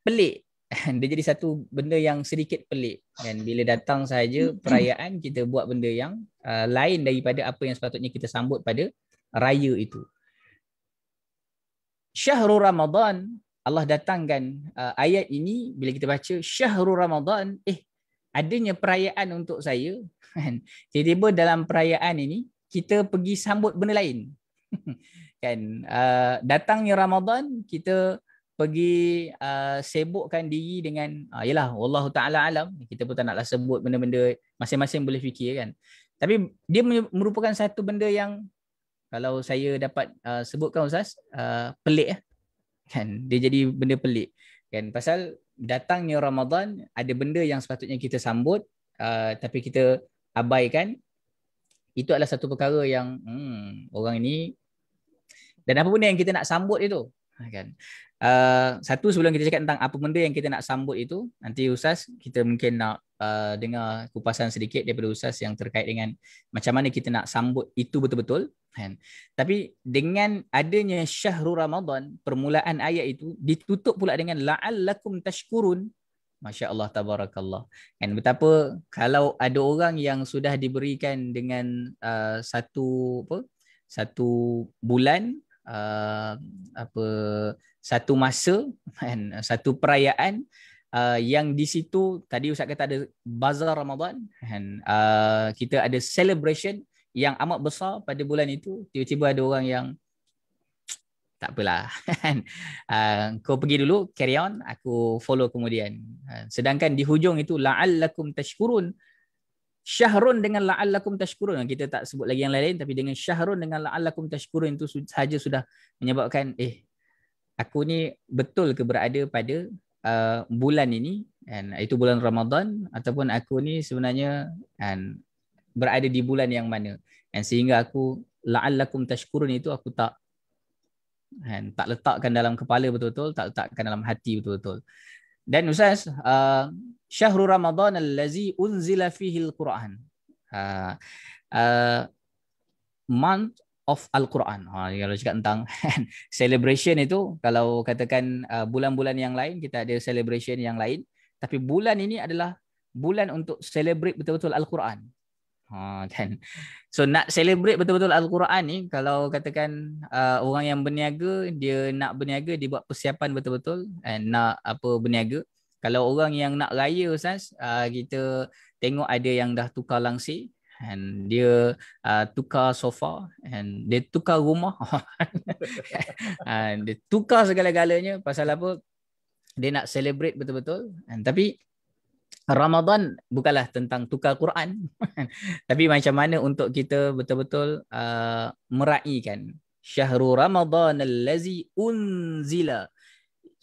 pelik dia jadi satu benda yang sedikit pelik kan bila datang saja perayaan kita buat benda yang uh, lain daripada apa yang sepatutnya kita sambut pada raya itu syahrul ramadan Allah datangkan uh, ayat ini bila kita baca syahrul ramadan eh adanya perayaan untuk saya kan tiba-tiba dalam perayaan ini kita pergi sambut benda lain kan uh, datangnya ramadan kita pergi uh, sibukkan diri dengan uh, yalah wallahu taala alam kita pun tak naklah sebut benda-benda masing-masing boleh fikir kan tapi dia merupakan satu benda yang kalau saya dapat uh, sebutkan ustaz uh, pelik eh? kan dia jadi benda pelik kan pasal datangnya Ramadan ada benda yang sepatutnya kita sambut uh, tapi kita abaikan itu adalah satu perkara yang hmm, orang ini dan apa pun yang kita nak sambut itu Ah, kan. Uh, satu sebelum kita cakap tentang apa benda yang kita nak sambut itu, nanti Usas kita mungkin nak uh, dengar kupasan sedikit daripada Usas yang terkait dengan macam mana kita nak sambut itu betul-betul kan. Tapi dengan adanya Syahrul Ramadan, permulaan ayat itu ditutup pula dengan la'allakum tashkurun. Masya-Allah tabarakallah. Kan betapa kalau ada orang yang sudah diberikan dengan uh, satu apa? satu bulan uh, apa satu masa kan satu perayaan uh, yang di situ tadi ustaz kata ada bazar Ramadan kan uh, kita ada celebration yang amat besar pada bulan itu tiba-tiba ada orang yang tak apalah kan uh, kau pergi dulu carry on aku follow kemudian uh, sedangkan di hujung itu la'allakum tashkurun syahrun dengan la'allakum tashkurun kita tak sebut lagi yang lain-lain tapi dengan syahrun dengan la'allakum tashkurun itu saja sudah menyebabkan eh aku ni betul ke berada pada uh, bulan ini and itu bulan Ramadan ataupun aku ni sebenarnya and berada di bulan yang mana and sehingga aku la'allakum tashkurun itu aku tak and tak letakkan dalam kepala betul-betul tak letakkan dalam hati betul-betul dan Ustaz, uh, Syahrul Ramadan allazi unzila fihi al-Quran. Uh, ha, uh, month of al-Quran. Ha, uh, kalau cakap tentang celebration itu, kalau katakan uh, bulan-bulan yang lain, kita ada celebration yang lain. Tapi bulan ini adalah bulan untuk celebrate betul-betul al-Quran. Ha kan. So nak celebrate betul-betul al-Quran ni kalau katakan uh, orang yang berniaga dia nak berniaga dia buat persiapan betul-betul and eh, nak apa berniaga. Kalau orang yang nak raya ustaz uh, kita tengok ada yang dah tukar langsi and dia uh, tukar sofa and dia tukar rumah and dia tukar segala-galanya pasal apa dia nak celebrate betul-betul and tapi Ramadan bukanlah tentang tukar Quran tapi macam mana untuk kita betul-betul uh, meraihkan syahrul ramadan allazi unzila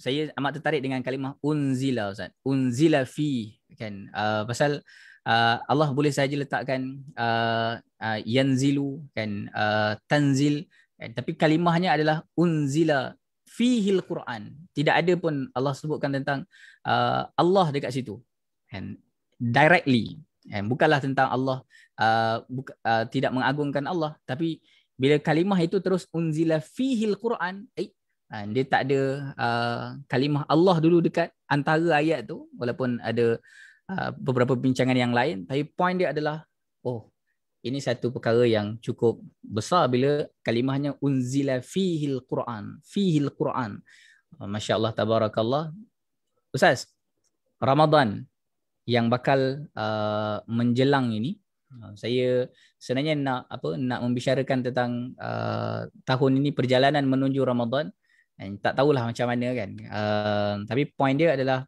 saya amat tertarik dengan kalimah unzila ustaz unzila fi kan uh, pasal uh, Allah boleh saja letakkan uh, uh, yanzilu kan uh, tanzil kan? tapi kalimahnya adalah unzila fihi quran tidak ada pun Allah sebutkan tentang uh, Allah dekat situ and directly and bukanlah tentang Allah uh, buka, uh, tidak mengagungkan Allah tapi bila kalimah itu terus unzila fihil Quran eh uh, dia tak ada uh, kalimah Allah dulu dekat antara ayat tu walaupun ada uh, beberapa bincangan yang lain tapi point dia adalah oh ini satu perkara yang cukup besar bila kalimahnya unzila fihil Quran fihil Quran uh, masya-Allah tabarakallah ustaz Ramadan yang bakal uh, menjelang ini uh, saya sebenarnya nak apa nak membicarakan tentang uh, tahun ini perjalanan menuju Ramadan And tak tahulah macam mana kan uh, tapi point dia adalah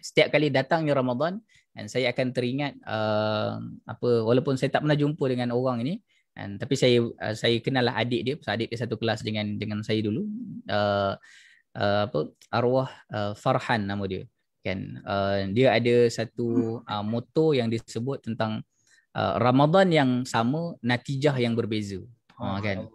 setiap kali datangnya Ramadan dan saya akan teringat uh, apa walaupun saya tak pernah jumpa dengan orang ini dan tapi saya uh, saya kenallah adik dia adik dia satu kelas dengan dengan saya dulu uh, uh, apa arwah uh, Farhan nama dia kan uh, dia ada satu uh, eh, motto yang disebut tentang uh, Ramadan yang sama natijah yang berbeza uh, kan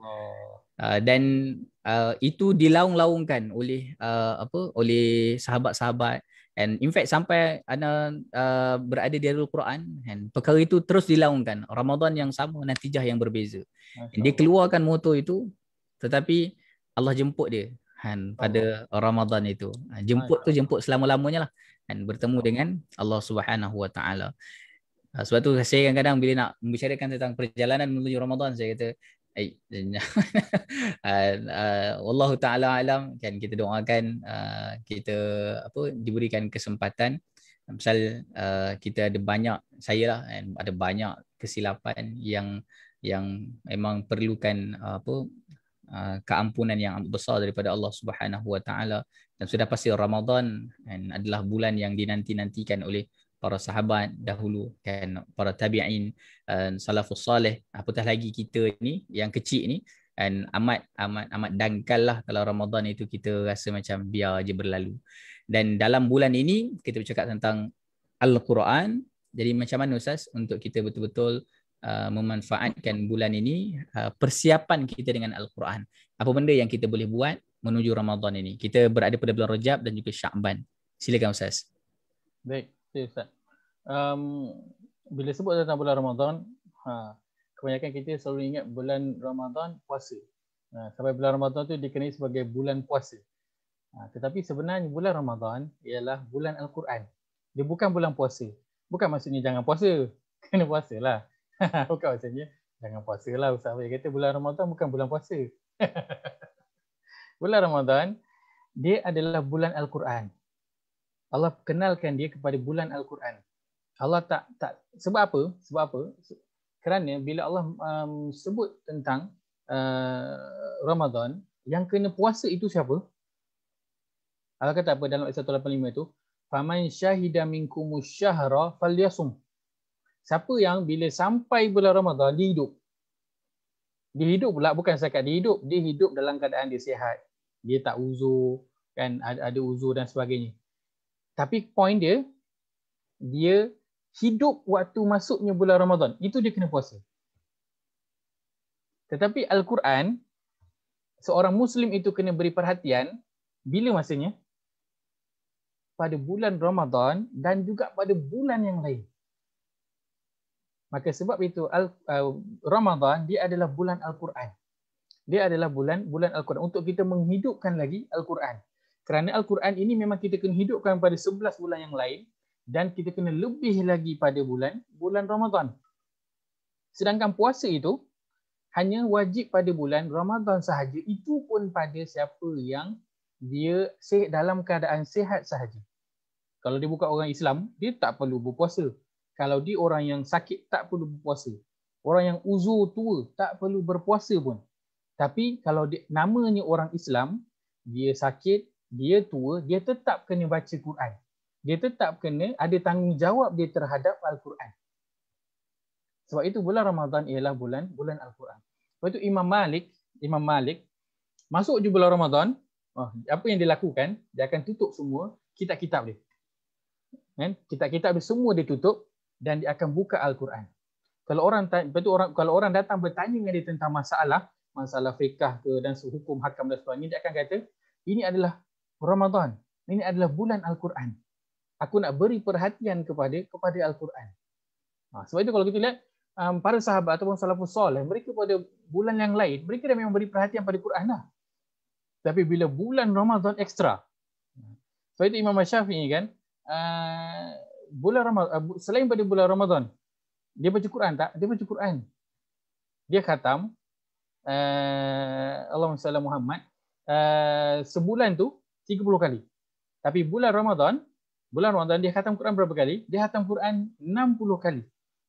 uh, dan uh, itu dilaung-laungkan oleh uh, apa oleh sahabat-sahabat and in fact sampai ana uh, berada di Darul Quran kan perkara itu terus dilaungkan Ramadan yang sama natijah yang berbeza dia keluarkan motto itu tetapi Allah jemput dia kan pada Ramadan itu. Ha, jemput tu jemput selama-lamanya lah. Kan bertemu dengan Allah Subhanahu Wa Taala. Ha, sebab tu saya kadang-kadang bila nak membicarakan tentang perjalanan menuju Ramadan saya kata Eh, ha, Allah Ta'ala alam kan kita doakan uh, kita apa diberikan kesempatan misal uh, kita ada banyak saya lah kan, ada banyak kesilapan yang yang memang perlukan uh, apa Uh, keampunan yang amat besar daripada Allah Subhanahu wa taala dan sudah pasti Ramadan dan adalah bulan yang dinanti-nantikan oleh para sahabat dahulu kan para tabi'in dan uh, salafus salih apatah lagi kita ni yang kecil ni dan amat amat amat dangkal lah kalau Ramadan itu kita rasa macam biar aje berlalu dan dalam bulan ini kita bercakap tentang Al-Quran jadi macam mana Ustaz untuk kita betul-betul uh, Uh, memanfaatkan bulan ini uh, persiapan kita dengan Al-Quran. Apa benda yang kita boleh buat menuju Ramadan ini? Kita berada pada bulan Rajab dan juga Syakban. Silakan Ustaz. Baik, ya, Ustaz. Um, bila sebut tentang bulan Ramadan, ha, kebanyakan kita selalu ingat bulan Ramadan puasa. Ha, sampai bulan Ramadan tu dikenali sebagai bulan puasa. Ha, tetapi sebenarnya bulan Ramadan ialah bulan Al-Quran. Dia bukan bulan puasa. Bukan maksudnya jangan puasa. Kena puasa lah bukan maksudnya jangan puasa lah Ustaz Fahid kata bulan Ramadan bukan bulan puasa. bulan Ramadan dia adalah bulan Al-Quran. Allah kenalkan dia kepada bulan Al-Quran. Allah tak tak sebab apa? Sebab apa? Kerana bila Allah um, sebut tentang uh, Ramadan, yang kena puasa itu siapa? Allah kata apa dalam ayat 185 itu? Faman syahida minkumus syahra falyasum siapa yang bila sampai bulan Ramadan dia hidup. Dia hidup pula bukan sekadar dia hidup, dia hidup dalam keadaan dia sihat. Dia tak uzur kan ada ada uzur dan sebagainya. Tapi point dia dia hidup waktu masuknya bulan Ramadan. Itu dia kena puasa. Tetapi Al-Quran seorang muslim itu kena beri perhatian bila masanya pada bulan Ramadan dan juga pada bulan yang lain. Maka sebab itu Al uh, dia adalah bulan Al-Quran. Dia adalah bulan bulan Al-Quran untuk kita menghidupkan lagi Al-Quran. Kerana Al-Quran ini memang kita kena hidupkan pada 11 bulan yang lain dan kita kena lebih lagi pada bulan bulan Ramadhan. Sedangkan puasa itu hanya wajib pada bulan Ramadhan sahaja. Itu pun pada siapa yang dia dalam keadaan sehat sahaja. Kalau dia bukan orang Islam, dia tak perlu berpuasa kalau dia orang yang sakit tak perlu berpuasa. Orang yang uzur tua tak perlu berpuasa pun. Tapi kalau dia, namanya orang Islam, dia sakit, dia tua, dia tetap kena baca Quran. Dia tetap kena ada tanggungjawab dia terhadap Al-Quran. Sebab itu bulan Ramadan ialah bulan bulan Al-Quran. Sebab itu Imam Malik, Imam Malik masuk je bulan Ramadan, ah, apa yang dia lakukan, dia akan tutup semua kitab-kitab dia. Kan? Kitab-kitab dia semua dia tutup, dan dia akan buka al-Quran. Kalau orang betul orang kalau orang datang bertanya dengan dia tentang masalah, masalah fiqh ke dan hukum hakam dan sebagainya, dia akan kata, "Ini adalah Ramadan. Ini adalah bulan al-Quran. Aku nak beri perhatian kepada kepada al-Quran." Ha, sebab itu kalau kita lihat um, para sahabat ataupun salafus soleh, mereka pada bulan yang lain, mereka dah memang beri perhatian pada Al Quran lah. Tapi bila bulan Ramadan ekstra. Ha, sebab itu Imam Syafi'i kan, uh, bulan Ramadan eh, selain pada bulan Ramadan dia baca Quran tak? Dia baca Quran. Dia khatam uh, Allahumma salli Muhammad uh, sebulan tu 30 kali. Tapi bulan Ramadan, bulan Ramadan dia khatam Quran berapa kali? Dia khatam Quran 60 kali.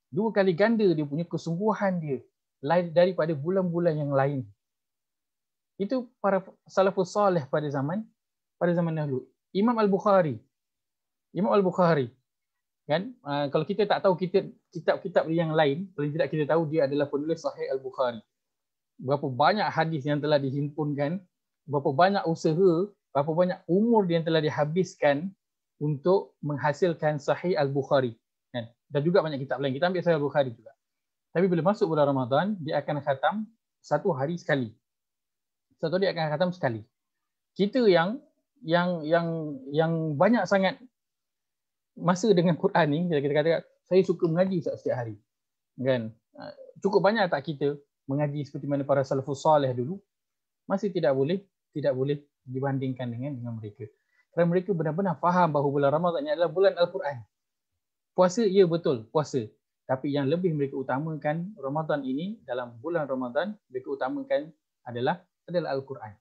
Dua kali ganda dia punya kesungguhan dia lain daripada bulan-bulan yang lain. Itu para salafus salih pada zaman pada zaman dahulu. Imam Al-Bukhari. Imam Al-Bukhari kan uh, kalau kita tak tahu kita kitab-kitab yang lain paling tidak kita tahu dia adalah penulis sahih al-bukhari berapa banyak hadis yang telah dihimpunkan berapa banyak usaha berapa banyak umur dia yang telah dihabiskan untuk menghasilkan sahih al-bukhari kan dan juga banyak kitab lain kita ambil sahih al-bukhari juga tapi bila masuk bulan Ramadan dia akan khatam satu hari sekali satu dia akan khatam sekali kita yang yang yang yang banyak sangat masa dengan Quran ni kita kata, kata saya suka mengaji setiap hari kan ha, cukup banyak tak kita mengaji seperti mana para salafus soleh dulu masih tidak boleh tidak boleh dibandingkan dengan dengan mereka kerana mereka benar-benar faham bahawa bulan Ramadan ini adalah bulan Al-Quran puasa ya betul puasa tapi yang lebih mereka utamakan Ramadan ini dalam bulan Ramadan mereka utamakan adalah adalah Al-Quran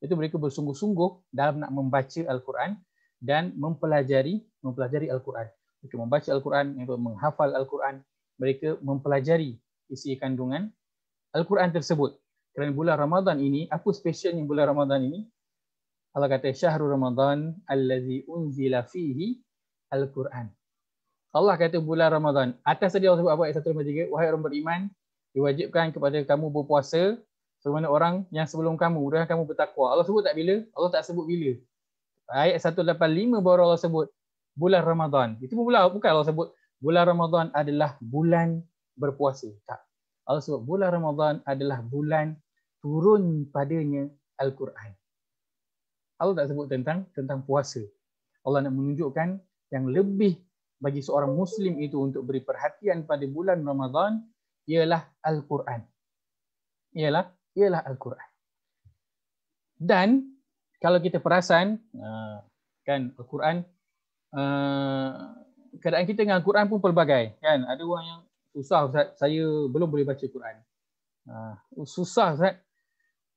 itu mereka bersungguh-sungguh dalam nak membaca Al-Quran dan mempelajari mempelajari Al-Quran. Mereka membaca Al-Quran, mereka menghafal Al-Quran, mereka mempelajari isi kandungan Al-Quran tersebut. Kerana bulan Ramadan ini, apa spesialnya bulan Ramadan ini? Allah kata, Syahrul Ramadan allazi unzila fihi Al-Quran. Allah kata bulan Ramadan. Atas tadi Allah sebut apa? Ayat 153. Wahai orang beriman, diwajibkan kepada kamu berpuasa. Sebagaimana orang yang sebelum kamu, dah kamu bertakwa. Allah sebut tak bila? Allah tak sebut bila. Ayat 185 baru Allah sebut bulan Ramadan. Itu pun pula bukan Allah sebut bulan Ramadan adalah bulan berpuasa. Tak. Allah sebut bulan Ramadan adalah bulan turun padanya Al-Quran. Allah tak sebut tentang tentang puasa. Allah nak menunjukkan yang lebih bagi seorang Muslim itu untuk beri perhatian pada bulan Ramadan ialah Al-Quran. Ialah ialah Al-Quran. Dan kalau kita perasan, ah, kan Al-Quran Eh, keadaan kita dengan Quran pun pelbagai kan ada orang yang susah Ustaz saya belum boleh baca Quran uh, eh, susah Ustaz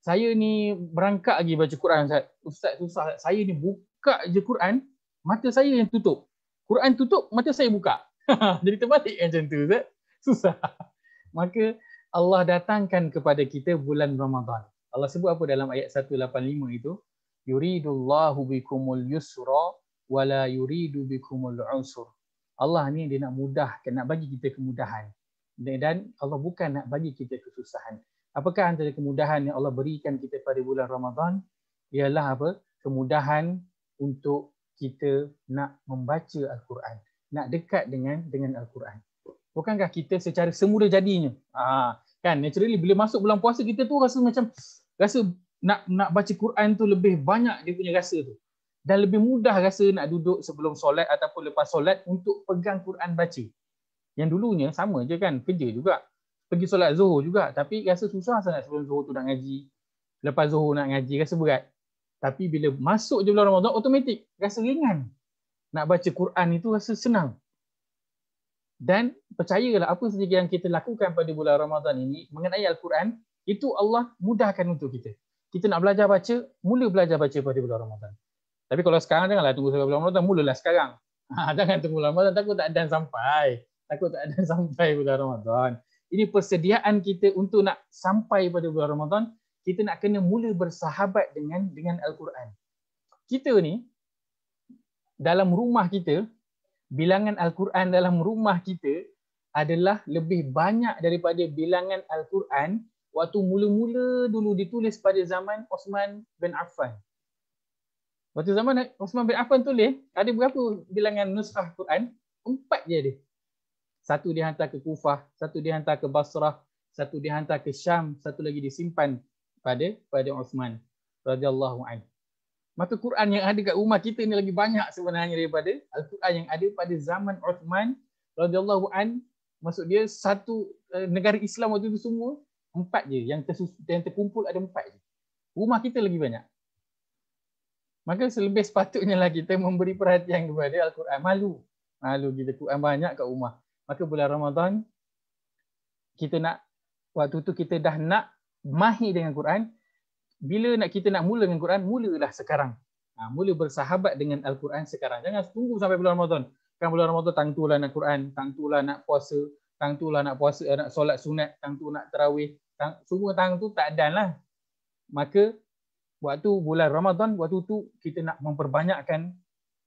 saya ni berangkat lagi baca Quran Ustaz Ustaz susah saya ni buka je Quran mata saya yang tutup Quran tutup mata saya buka jadi terbalik macam tu Ustaz susah maka Allah datangkan kepada kita bulan Ramadan Allah sebut apa dalam ayat 185 itu yuridullahu bikumul yusra wala yuridu bikumul unsur Allah ni dia nak mudah, nak bagi kita kemudahan. Dan Allah bukan nak bagi kita kesusahan. Apakah antara kemudahan yang Allah berikan kita pada bulan Ramadan? Ialah apa? Kemudahan untuk kita nak membaca Al-Quran. Nak dekat dengan dengan Al-Quran. Bukankah kita secara semula jadinya? Aa, ha, kan naturally bila masuk bulan puasa kita tu rasa macam rasa nak nak baca Quran tu lebih banyak dia punya rasa tu dan lebih mudah rasa nak duduk sebelum solat ataupun lepas solat untuk pegang Quran baca. Yang dulunya sama je kan, kerja juga. Pergi solat zuhur juga tapi rasa susah sangat sebelum zuhur tu nak ngaji. Lepas zuhur nak ngaji rasa berat. Tapi bila masuk je bulan Ramadan, otomatik rasa ringan. Nak baca Quran itu rasa senang. Dan percayalah apa saja yang kita lakukan pada bulan Ramadan ini mengenai Al-Quran, itu Allah mudahkan untuk kita. Kita nak belajar baca, mula belajar baca pada bulan Ramadan. Tapi kalau sekarang janganlah tunggu sampai bulan Ramadan, mulalah sekarang. Ha, jangan tunggu bulan Ramadan, takut tak dan sampai. Takut tak dan sampai bulan Ramadan. Ini persediaan kita untuk nak sampai pada bulan Ramadan, kita nak kena mula bersahabat dengan dengan Al-Quran. Kita ni, dalam rumah kita, bilangan Al-Quran dalam rumah kita adalah lebih banyak daripada bilangan Al-Quran waktu mula-mula dulu ditulis pada zaman Osman bin Affan. Waktu zaman Osman bin Affan tulis, ada berapa bilangan nusrah Quran? Empat je dia. Satu dihantar ke Kufah, satu dihantar ke Basrah, satu dihantar ke Syam, satu lagi disimpan pada pada Osman radhiyallahu anhu. Maka Quran yang ada kat rumah kita ni lagi banyak sebenarnya daripada Al-Quran yang ada pada zaman Uthman radhiyallahu an maksud dia satu eh, negara Islam waktu itu semua empat je yang, tersus, yang terkumpul ada empat je. Rumah kita lagi banyak maka selebih sepatutnya lah kita memberi perhatian kepada Al-Quran. Malu. Malu kita Quran banyak kat rumah. Maka bulan Ramadan, kita nak, waktu tu kita dah nak mahir dengan Quran. Bila nak kita nak mula dengan Quran, mulalah sekarang. Ha, mula bersahabat dengan Al-Quran sekarang. Jangan tunggu sampai bulan Ramadan. Kan bulan Ramadan tangtulah nak Quran, tangtulah nak puasa, tangtulah nak puasa, nak solat sunat, tangtu nak terawih. Tang, semua tangtu tak dan lah. Maka waktu bulan Ramadan waktu tu kita nak memperbanyakkan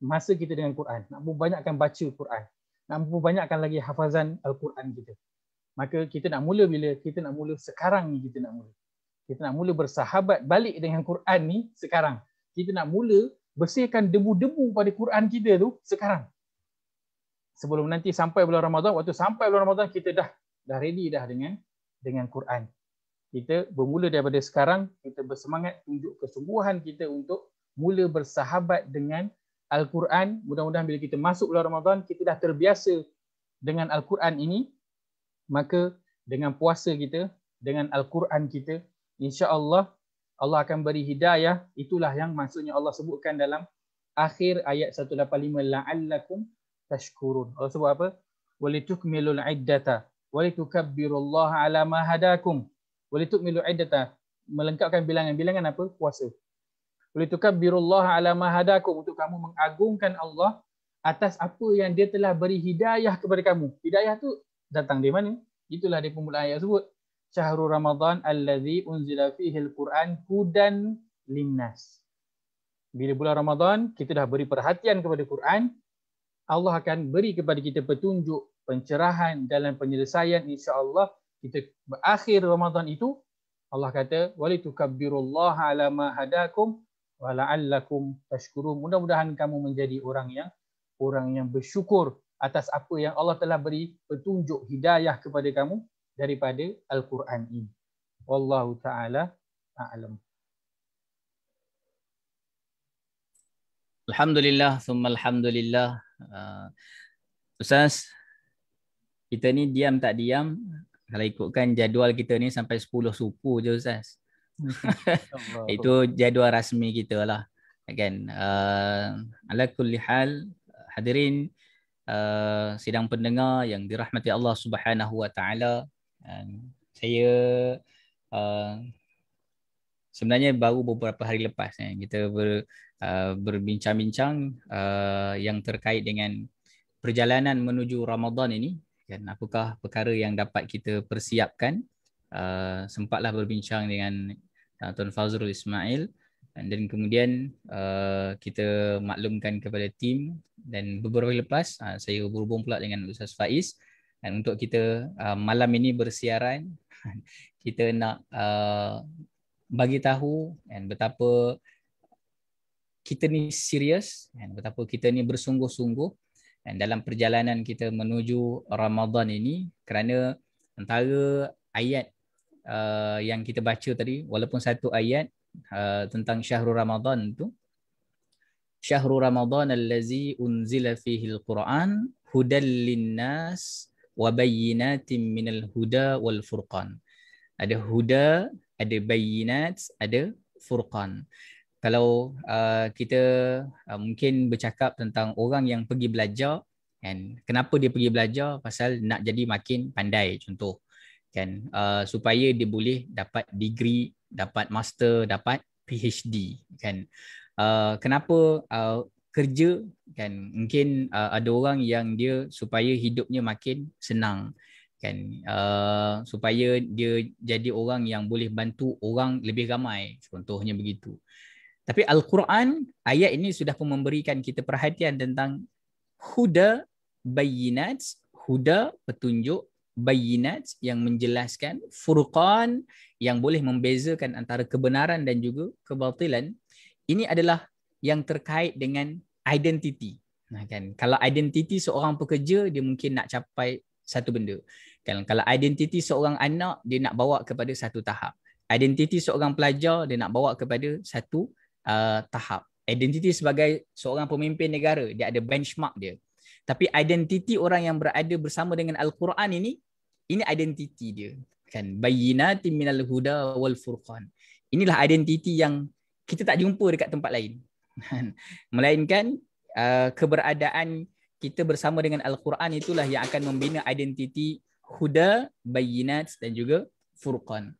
masa kita dengan Quran nak memperbanyakkan baca Quran nak memperbanyakkan lagi hafazan Al-Quran kita maka kita nak mula bila kita nak mula sekarang ni kita nak mula kita nak mula bersahabat balik dengan Quran ni sekarang kita nak mula bersihkan debu-debu pada Quran kita tu sekarang sebelum nanti sampai bulan Ramadan waktu sampai bulan Ramadan kita dah dah ready dah dengan dengan Quran kita bermula daripada sekarang kita bersemangat tunjuk kesungguhan kita untuk mula bersahabat dengan Al-Quran. Mudah-mudahan bila kita masuk bulan Ramadan kita dah terbiasa dengan Al-Quran ini maka dengan puasa kita dengan Al-Quran kita insya-Allah Allah akan beri hidayah itulah yang maksudnya Allah sebutkan dalam akhir ayat 185 la'allakum tashkurun. Allah sebut apa? Walitukmilul iddata walitukabbirullaha ala ma hadakum boleh tuk milu iddata melengkapkan bilangan. Bilangan apa? Puasa. boleh tukar birullah ala mahadakum untuk kamu mengagungkan Allah atas apa yang dia telah beri hidayah kepada kamu. Hidayah tu datang dari mana? Itulah dia pembulaan ayat sebut. Syahrul Ramadan allazi unzila fihi al-Quran hudan linnas. Bila bulan Ramadan kita dah beri perhatian kepada Quran, Allah akan beri kepada kita petunjuk pencerahan dalam penyelesaian insya-Allah kita berakhir Ramadan itu Allah kata walitukabbirullah ala ma hadakum walallakum tashkurun mudah-mudahan kamu menjadi orang yang orang yang bersyukur atas apa yang Allah telah beri petunjuk hidayah kepada kamu daripada al-Quran ini wallahu taala a'lam Alhamdulillah summa alhamdulillah uh, Ustaz kita ni diam tak diam kalau ikutkan jadual kita ni sampai 10 supu je Ustaz. Itu jadual rasmi kita lah. Kan? Uh, ala kulli hal hadirin uh, sidang pendengar yang dirahmati Allah Subhanahu wa taala. Eh, saya uh, sebenarnya baru beberapa hari lepas eh, kita ber, uh, berbincang-bincang uh, yang terkait dengan perjalanan menuju Ramadan ini kan apakah perkara yang dapat kita persiapkan uh, sempatlah berbincang dengan uh, Tuan Fazrul Ismail dan kemudian uh, kita maklumkan kepada tim dan beberapa lepas uh, saya berhubung pula dengan Ustaz Faiz dan untuk kita uh, malam ini bersiaran kita nak uh, bagi tahu dan betapa kita ni serius dan betapa kita ni bersungguh-sungguh dan dalam perjalanan kita menuju Ramadan ini kerana antara ayat uh, yang kita baca tadi walaupun satu ayat uh, tentang Syahrul Ramadan tu Syahrul Ramadan allazi unzila fihi al-Quran hudal linnas wa bayyinatin minal huda wal furqan ada huda ada bayyinat ada furqan kalau uh, kita uh, mungkin bercakap tentang orang yang pergi belajar kan kenapa dia pergi belajar pasal nak jadi makin pandai contoh kan uh, supaya dia boleh dapat degree dapat master dapat PhD kan uh, kenapa uh, kerja kan mungkin uh, ada orang yang dia supaya hidupnya makin senang kan uh, supaya dia jadi orang yang boleh bantu orang lebih ramai contohnya begitu tapi Al-Quran ayat ini sudah pun memberikan kita perhatian tentang huda bayinat, huda petunjuk bayinat yang menjelaskan furqan yang boleh membezakan antara kebenaran dan juga kebatilan. Ini adalah yang terkait dengan identiti. Nah, kan? Kalau identiti seorang pekerja, dia mungkin nak capai satu benda. Kan? Kalau identiti seorang anak, dia nak bawa kepada satu tahap. Identiti seorang pelajar, dia nak bawa kepada satu uh, tahap. Identiti sebagai seorang pemimpin negara, dia ada benchmark dia. Tapi identiti orang yang berada bersama dengan Al-Quran ini, ini identiti dia. Kan? Bayinati minal huda wal furqan. Inilah identiti yang kita tak jumpa dekat tempat lain. Melainkan uh, keberadaan kita bersama dengan Al-Quran itulah yang akan membina identiti huda, bayinat dan juga furqan.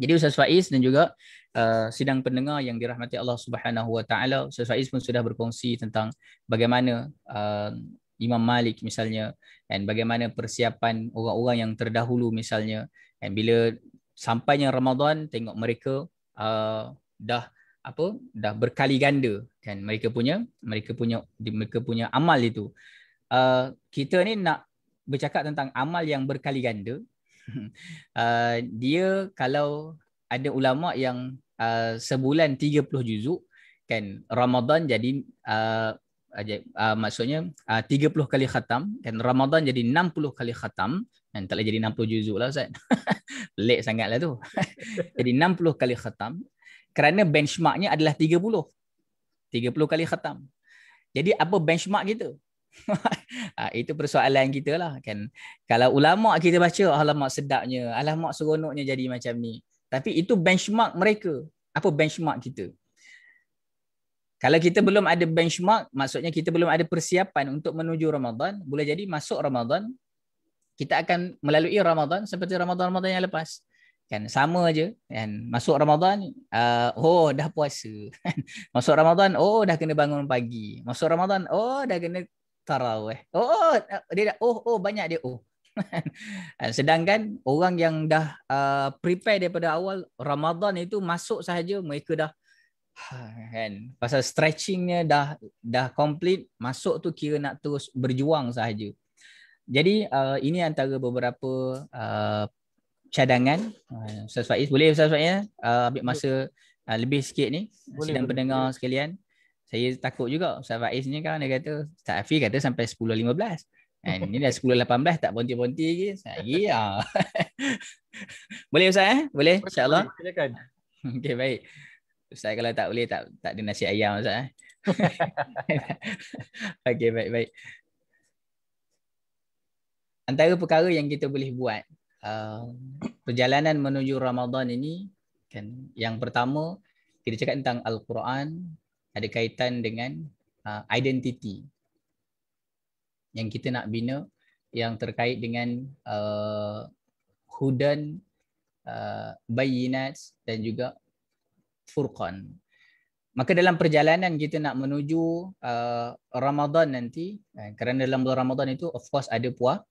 Jadi Ustaz Faiz dan juga Uh, sidang pendengar yang dirahmati Allah Subhanahu Wa Taala, Ustaz Faiz pun sudah berkongsi tentang bagaimana uh, Imam Malik misalnya dan bagaimana persiapan orang-orang yang terdahulu misalnya dan bila sampainya Ramadan tengok mereka uh, dah apa dah berkali ganda kan mereka punya mereka punya mereka punya amal itu uh, kita ni nak bercakap tentang amal yang berkali ganda uh, dia kalau ada ulama yang uh, sebulan 30 juzuk kan Ramadan jadi uh, uh, maksudnya uh, 30 kali khatam kan Ramadan jadi 60 kali khatam kan tak jadi 60 juzuk lah ustaz lek sangatlah tu jadi 60 kali khatam kerana benchmarknya adalah 30 30 kali khatam jadi apa benchmark kita ha, itu persoalan kita lah kan kalau ulama kita baca alamak sedapnya alamak seronoknya jadi macam ni tapi itu benchmark mereka. Apa benchmark kita? Kalau kita belum ada benchmark, maksudnya kita belum ada persiapan untuk menuju Ramadan, boleh jadi masuk Ramadan, kita akan melalui Ramadan seperti Ramadan-Ramadan yang lepas. Kan, sama aja. Kan? Masuk Ramadan, uh, oh dah puasa. masuk Ramadan, oh dah kena bangun pagi. Masuk Ramadan, oh dah kena tarawih. Oh, oh, dia dah, oh, oh banyak dia. Oh, Kan? Eh, sedangkan orang yang dah uh, prepare daripada awal Ramadan itu masuk sahaja mereka dah ha, kan pasal stretchingnya dah dah complete masuk tu kira nak terus berjuang sahaja. Jadi uh, ini antara beberapa uh, cadangan uh, Ustaz Faiz boleh Ustaz Faiz uh, ambil masa uh, lebih sikit ni boleh, sidang pendengar sekalian. Saya takut juga Ustaz Faiz ni kan dia kata Ustaz Afi kata sampai 10.15. And ni dah 10.18 tak ponti-ponti lagi. Lagi ah. Ya. boleh Ustaz eh? Boleh insyaAllah? Silakan. Okay baik. Ustaz kalau tak boleh tak tak ada nasi ayam Ustaz eh. okay baik baik. Antara perkara yang kita boleh buat uh, perjalanan menuju Ramadan ini kan yang pertama kita cakap tentang Al-Quran ada kaitan dengan uh, identity yang kita nak bina yang terkait dengan uh, hudan, uh, bayinat dan juga furqan. Maka dalam perjalanan kita nak menuju uh, Ramadan nanti, eh, kerana dalam bulan Ramadan itu of course ada puas,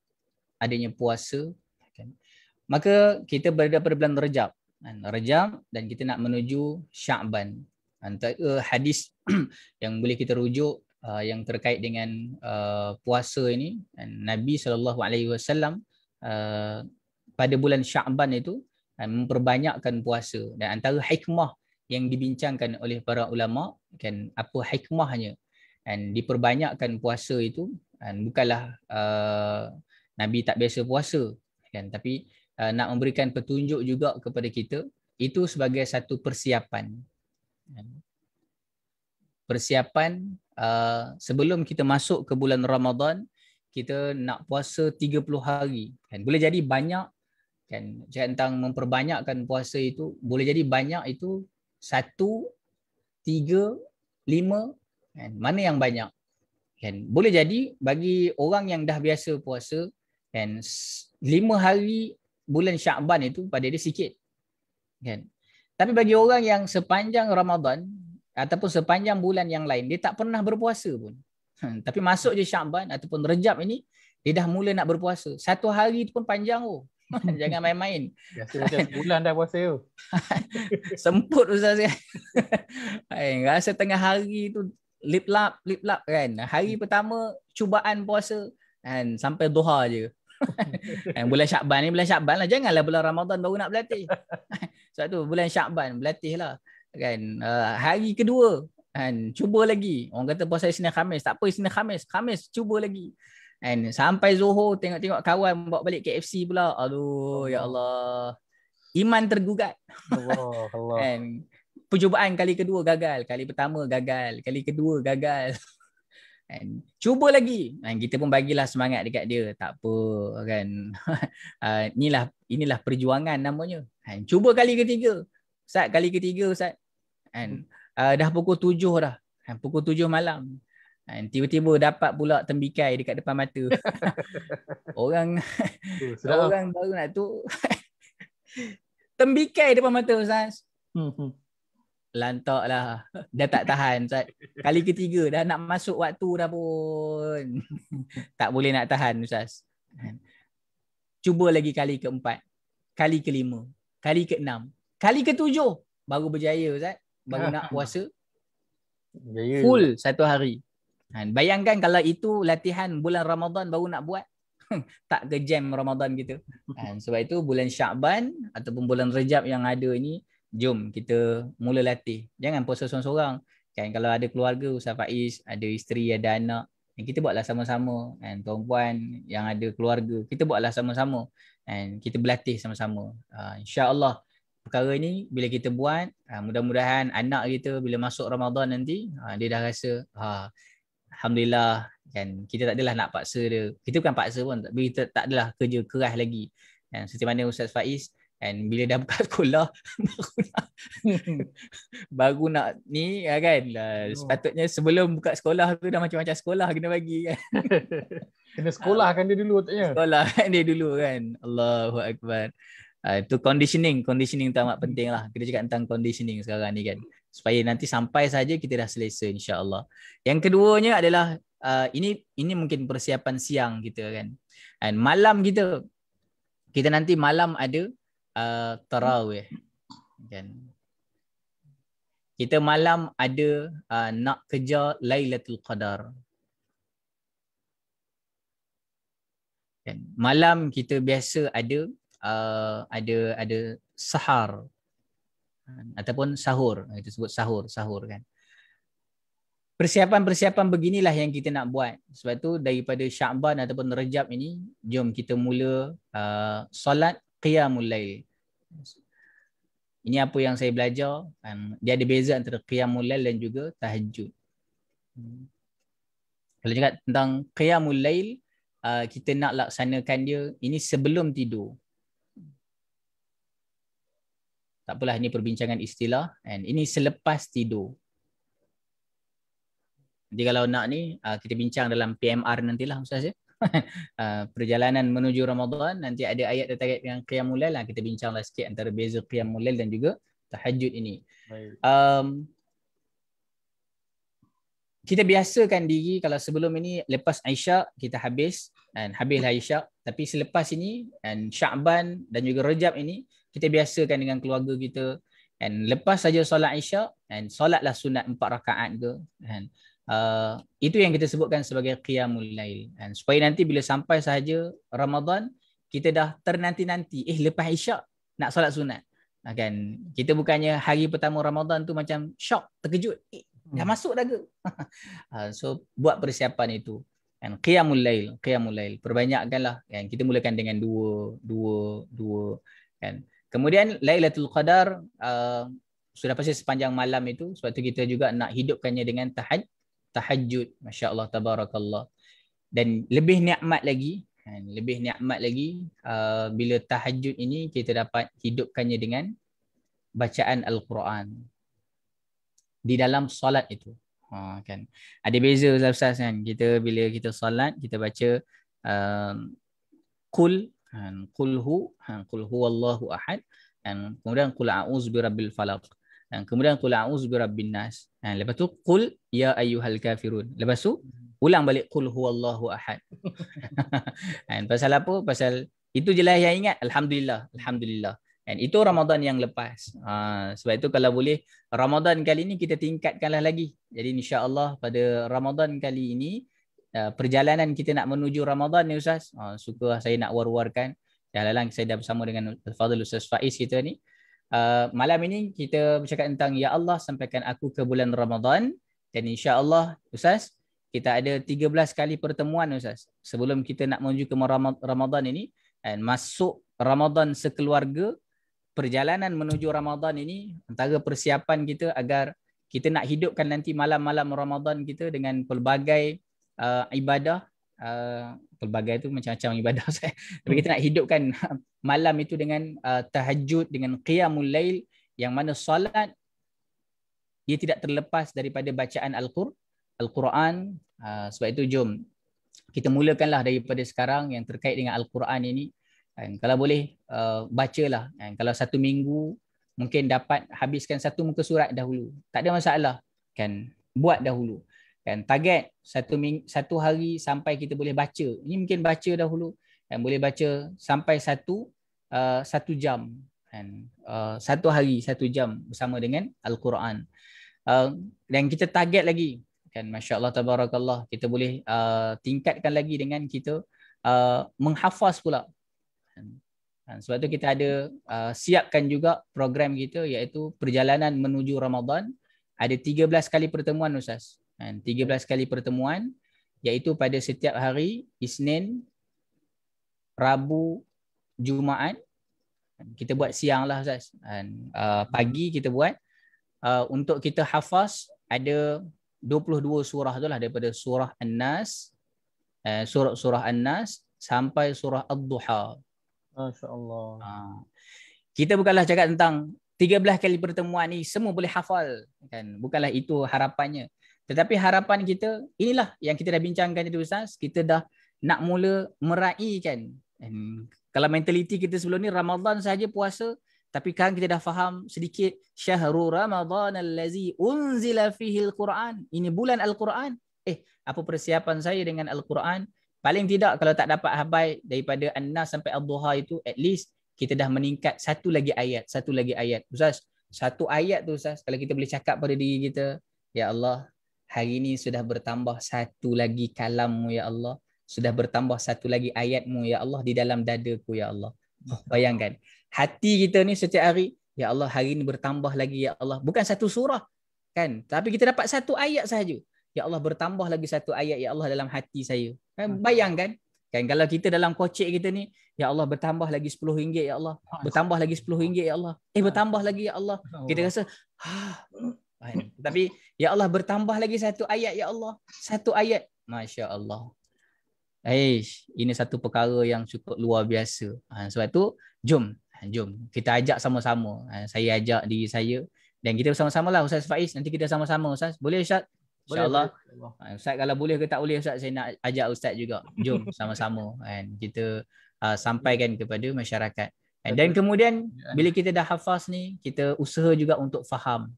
adanya puasa. Kan? Maka kita berada pada bulan Rejab. Kan? Rejab dan kita nak menuju Syaban. hadis yang boleh kita rujuk uh, yang terkait dengan uh, puasa ini dan Nabi saw alaihi uh, pada bulan Syaban itu uh, memperbanyakkan puasa dan antara hikmah yang dibincangkan oleh para ulama kan apa hikmahnya dan diperbanyakkan puasa itu dan bukanlah uh, Nabi tak biasa puasa kan tapi uh, nak memberikan petunjuk juga kepada kita itu sebagai satu persiapan persiapan uh, sebelum kita masuk ke bulan Ramadan kita nak puasa 30 hari kan boleh jadi banyak kan cakap tentang memperbanyakkan puasa itu boleh jadi banyak itu 1 3 5 mana yang banyak kan boleh jadi bagi orang yang dah biasa puasa kan 5 hari bulan Syakban itu pada dia sikit kan tapi bagi orang yang sepanjang Ramadan ataupun sepanjang bulan yang lain dia tak pernah berpuasa pun. Hmm, tapi masuk je Syaban ataupun Rejab ini dia dah mula nak berpuasa. Satu hari tu pun panjang tu. Oh. Jangan main-main. Biasa ya, macam sebulan dah puasa tu. Oh. Semput ustaz kan. rasa tengah hari tu lip lap lip lap kan. Hari hmm. pertama cubaan puasa kan sampai duha je. Kan bulan Syaban ni bulan Syaban lah janganlah bulan Ramadan baru nak berlatih. Sebab tu bulan Syaban berlatihlah kan uh, hari kedua kan cuba lagi orang kata pasal Isnin Khamis tak apa Isnin Khamis Khamis cuba lagi kan sampai Zuhur tengok-tengok kawan bawa balik KFC pula aduh ya Allah iman tergugat Allah kan percubaan kali kedua gagal kali pertama gagal kali kedua gagal And cuba lagi And kita pun bagilah semangat dekat dia tak apa kan uh, inilah inilah perjuangan namanya And cuba kali ketiga Ustaz kali ketiga Ustaz kan uh, dah pukul tujuh dah kan pukul tujuh malam kan tiba-tiba dapat pula tembikai dekat depan mata orang oh, orang baru nak tu tembikai depan mata ustaz hmm, hmm. lantak lah dah tak tahan ustaz kali ketiga dah nak masuk waktu dah pun tak boleh nak tahan ustaz kan? cuba lagi kali keempat kali kelima kali keenam kali ketujuh baru berjaya ustaz baru nak puasa full satu hari kan bayangkan kalau itu latihan bulan Ramadan baru nak buat tak ke jam Ramadan kita kan sebab itu bulan Syakban ataupun bulan Rejab yang ada ni jom kita mula latih jangan puasa seorang-seorang kan kalau ada keluarga Ustaz Faiz ada isteri ada anak kita buatlah sama-sama kan tuan-puan yang ada keluarga kita buatlah sama-sama kan kita berlatih sama-sama uh, ha, insya-Allah perkara ni bila kita buat ha, mudah-mudahan anak kita bila masuk Ramadan nanti ha, dia dah rasa ha alhamdulillah kan kita tak adalah nak paksa dia kita bukan paksa pun tapi kita tak adalah kerja keras lagi Dan seperti mana Ustaz Faiz Dan bila dah buka sekolah baru nak baru nak ni ya kan lah, sepatutnya sebelum buka sekolah tu dah macam-macam sekolah kena bagi kan kena sekolah kan dia dulu katanya sekolah kan dia dulu kan Allahu akbar uh, itu conditioning conditioning tu amat penting lah kita cakap tentang conditioning sekarang ni kan supaya nanti sampai saja kita dah selesa insyaallah yang keduanya adalah uh, ini ini mungkin persiapan siang kita kan dan malam kita kita nanti malam ada uh, tarawih kan kita malam ada uh, nak kerja lailatul qadar kan? malam kita biasa ada Uh, ada ada sahar ataupun sahur itu sebut sahur sahur kan persiapan-persiapan beginilah yang kita nak buat sebab tu daripada Syakban ataupun Rejab ini jom kita mula uh, solat qiyamul lail ini apa yang saya belajar kan dia ada beza antara qiyamul lail dan juga tahajud kalau cakap tentang qiyamul lail uh, kita nak laksanakan dia ini sebelum tidur tak apalah ini perbincangan istilah and ini selepas tidur jadi kalau nak ni ah, kita bincang dalam PMR nantilah ustaz ya uh, perjalanan menuju Ramadan nanti ada ayat tentang yang qiyamul lah kita bincanglah sikit antara beza qiyamul dan juga tahajud ini um, kita biasakan diri kalau sebelum ini lepas Aisyah kita habis and habislah Aisyah tapi selepas ini and Syaban dan juga Rejab ini kita biasakan dengan keluarga kita and lepas saja solat isyak and solatlah sunat empat rakaat ke and uh, itu yang kita sebutkan sebagai qiyamul lail and supaya nanti bila sampai saja Ramadan kita dah ternanti-nanti eh lepas isyak nak solat sunat kan kita bukannya hari pertama Ramadan tu macam shock terkejut eh, dah hmm. masuk dah ke uh, so buat persiapan itu and qiyamul lail qiyamul lail perbanyakkanlah kan kita mulakan dengan dua dua dua kan Kemudian Lailatul Qadar uh, sudah pasti sepanjang malam itu sebab itu kita juga nak hidupkannya dengan tahaj tahajud masya-Allah tabarakallah. Dan lebih nikmat lagi kan, lebih nikmat lagi uh, bila tahajud ini kita dapat hidupkannya dengan bacaan al-Quran di dalam solat itu. Ha kan. Ada beza ustaz kan. Kita bila kita solat kita baca uh, um, kul Han kulhu, hu, kulhu Allahu ahad. Dan kemudian qul a'uz bi rabbil falaq. Dan kemudian qul a'uz bi rabbin nas. Dan lepas tu kul, ya ayyuhal kafirun. Lepas tu ulang balik qul Allahu ahad. Dan pasal apa? Pasal itu jelah yang ingat. Alhamdulillah. Alhamdulillah. And itu Ramadan yang lepas. Uh, sebab itu kalau boleh Ramadan kali ini kita tingkatkanlah lagi. Jadi insya-Allah pada Ramadan kali ini Eh, perjalanan kita nak menuju Ramadan ni Ustaz. Ha, uh, suka saya nak war-warkan. Dalam saya dah bersama dengan Fadil Ustaz Faiz kita ni. Uh, malam ini kita bercakap tentang Ya Allah sampaikan aku ke bulan Ramadan dan insya Allah Ustaz kita ada 13 kali pertemuan Ustaz sebelum kita nak menuju ke Ramadan ini dan masuk Ramadan sekeluarga perjalanan menuju Ramadan ini antara persiapan kita agar kita nak hidupkan nanti malam-malam Ramadan kita dengan pelbagai uh, ibadah uh, pelbagai tu macam-macam ibadah saya. Tapi kita nak hidupkan malam itu dengan uh, tahajud dengan qiyamul lail yang mana solat dia tidak terlepas daripada bacaan al-Qur'an, al-Quran. Uh, sebab itu jom kita mulakanlah daripada sekarang yang terkait dengan al-Quran ini. And kalau boleh uh, bacalah. And kalau satu minggu mungkin dapat habiskan satu muka surat dahulu. Tak ada masalah kan buat dahulu kan target satu satu hari sampai kita boleh baca ini mungkin baca dahulu kan boleh baca sampai satu uh, satu jam kan uh, satu hari satu jam bersama dengan al-Quran uh, dan kita target lagi kan masya-Allah tabarakallah kita boleh uh, tingkatkan lagi dengan kita uh, menghafaz pula kan sebab tu kita ada uh, siapkan juga program kita iaitu perjalanan menuju Ramadan. Ada 13 kali pertemuan Ustaz. 13 kan? kali pertemuan iaitu pada setiap hari Isnin, Rabu, Jumaat kita buat siang lah Ustaz. Kan? Ah, pagi kita buat ah, untuk kita hafaz ada 22 surah tu lah daripada surah An-Nas eh, surah surah An-Nas sampai surah Ad-Duha. Masya-Allah. Ah, kita bukanlah cakap tentang 13 kali pertemuan ni semua boleh hafal kan bukanlah itu harapannya tetapi harapan kita, inilah yang kita dah bincangkan tadi Ustaz, kita dah nak mula meraihkan. And kalau mentaliti kita sebelum ni, Ramadan saja puasa, tapi kan kita dah faham sedikit, syahrul Ramadan allazi unzila fihi al-Quran. Ini bulan Al-Quran. Eh, apa persiapan saya dengan Al-Quran? Paling tidak kalau tak dapat habai daripada An-Nas sampai Al-Duha itu, at least kita dah meningkat satu lagi ayat, satu lagi ayat. Ustaz, satu ayat tu Ustaz, kalau kita boleh cakap pada diri kita, Ya Allah, hari ini sudah bertambah satu lagi kalammu ya Allah sudah bertambah satu lagi ayatmu ya Allah di dalam dadaku ya Allah oh, bayangkan hati kita ni setiap hari ya Allah hari ini bertambah lagi ya Allah bukan satu surah kan tapi kita dapat satu ayat sahaja ya Allah bertambah lagi satu ayat ya Allah dalam hati saya kan bayangkan kan kalau kita dalam kocek kita ni ya Allah bertambah lagi 10 ringgit ya Allah bertambah lagi 10 ringgit ya Allah eh bertambah lagi ya Allah kita rasa tapi ya Allah bertambah lagi satu ayat ya Allah. Satu ayat. Masya Allah. Aish, ini satu perkara yang cukup luar biasa. Ha, sebab tu jom. Ha, jom. Kita ajak sama-sama. Ha, saya ajak diri saya. Dan kita bersama-sama lah Ustaz Faiz. Nanti kita sama-sama Ustaz. Boleh Ustaz? InsyaAllah. Ha, Ustaz kalau boleh ke tak boleh Ustaz. Saya nak ajak Ustaz juga. Jom sama-sama. Kan. Kita uh, sampaikan kepada masyarakat. Dan kemudian ya. bila kita dah hafaz ni. Kita usaha juga untuk faham.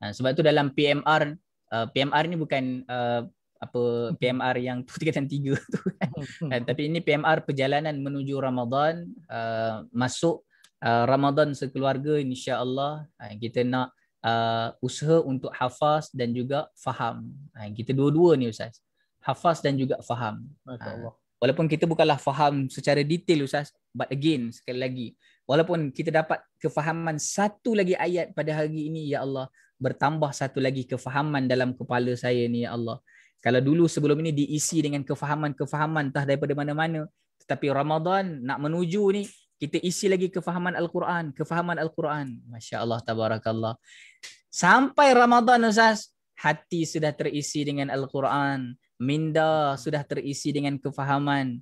Ha, sebab tu dalam PMR uh, PMR ni bukan uh, apa PMR yang tu tiga tiga tu kan. Hmm, hmm. Ha, tapi ini PMR perjalanan menuju Ramadan uh, masuk uh, Ramadan sekeluarga insya-Allah uh, kita nak uh, usaha untuk hafaz dan juga faham. Uh, kita dua-dua ni ustaz. Hafaz dan juga faham. masya Uh, walaupun kita bukanlah faham secara detail ustaz but again sekali lagi walaupun kita dapat kefahaman satu lagi ayat pada hari ini ya Allah bertambah satu lagi kefahaman dalam kepala saya ni ya Allah. Kalau dulu sebelum ini diisi dengan kefahaman-kefahaman tah daripada mana-mana, tetapi Ramadan nak menuju ni kita isi lagi kefahaman Al-Quran, kefahaman Al-Quran. Masya-Allah tabarakallah. Sampai Ramadan Ustaz, hati sudah terisi dengan Al-Quran, minda sudah terisi dengan kefahaman.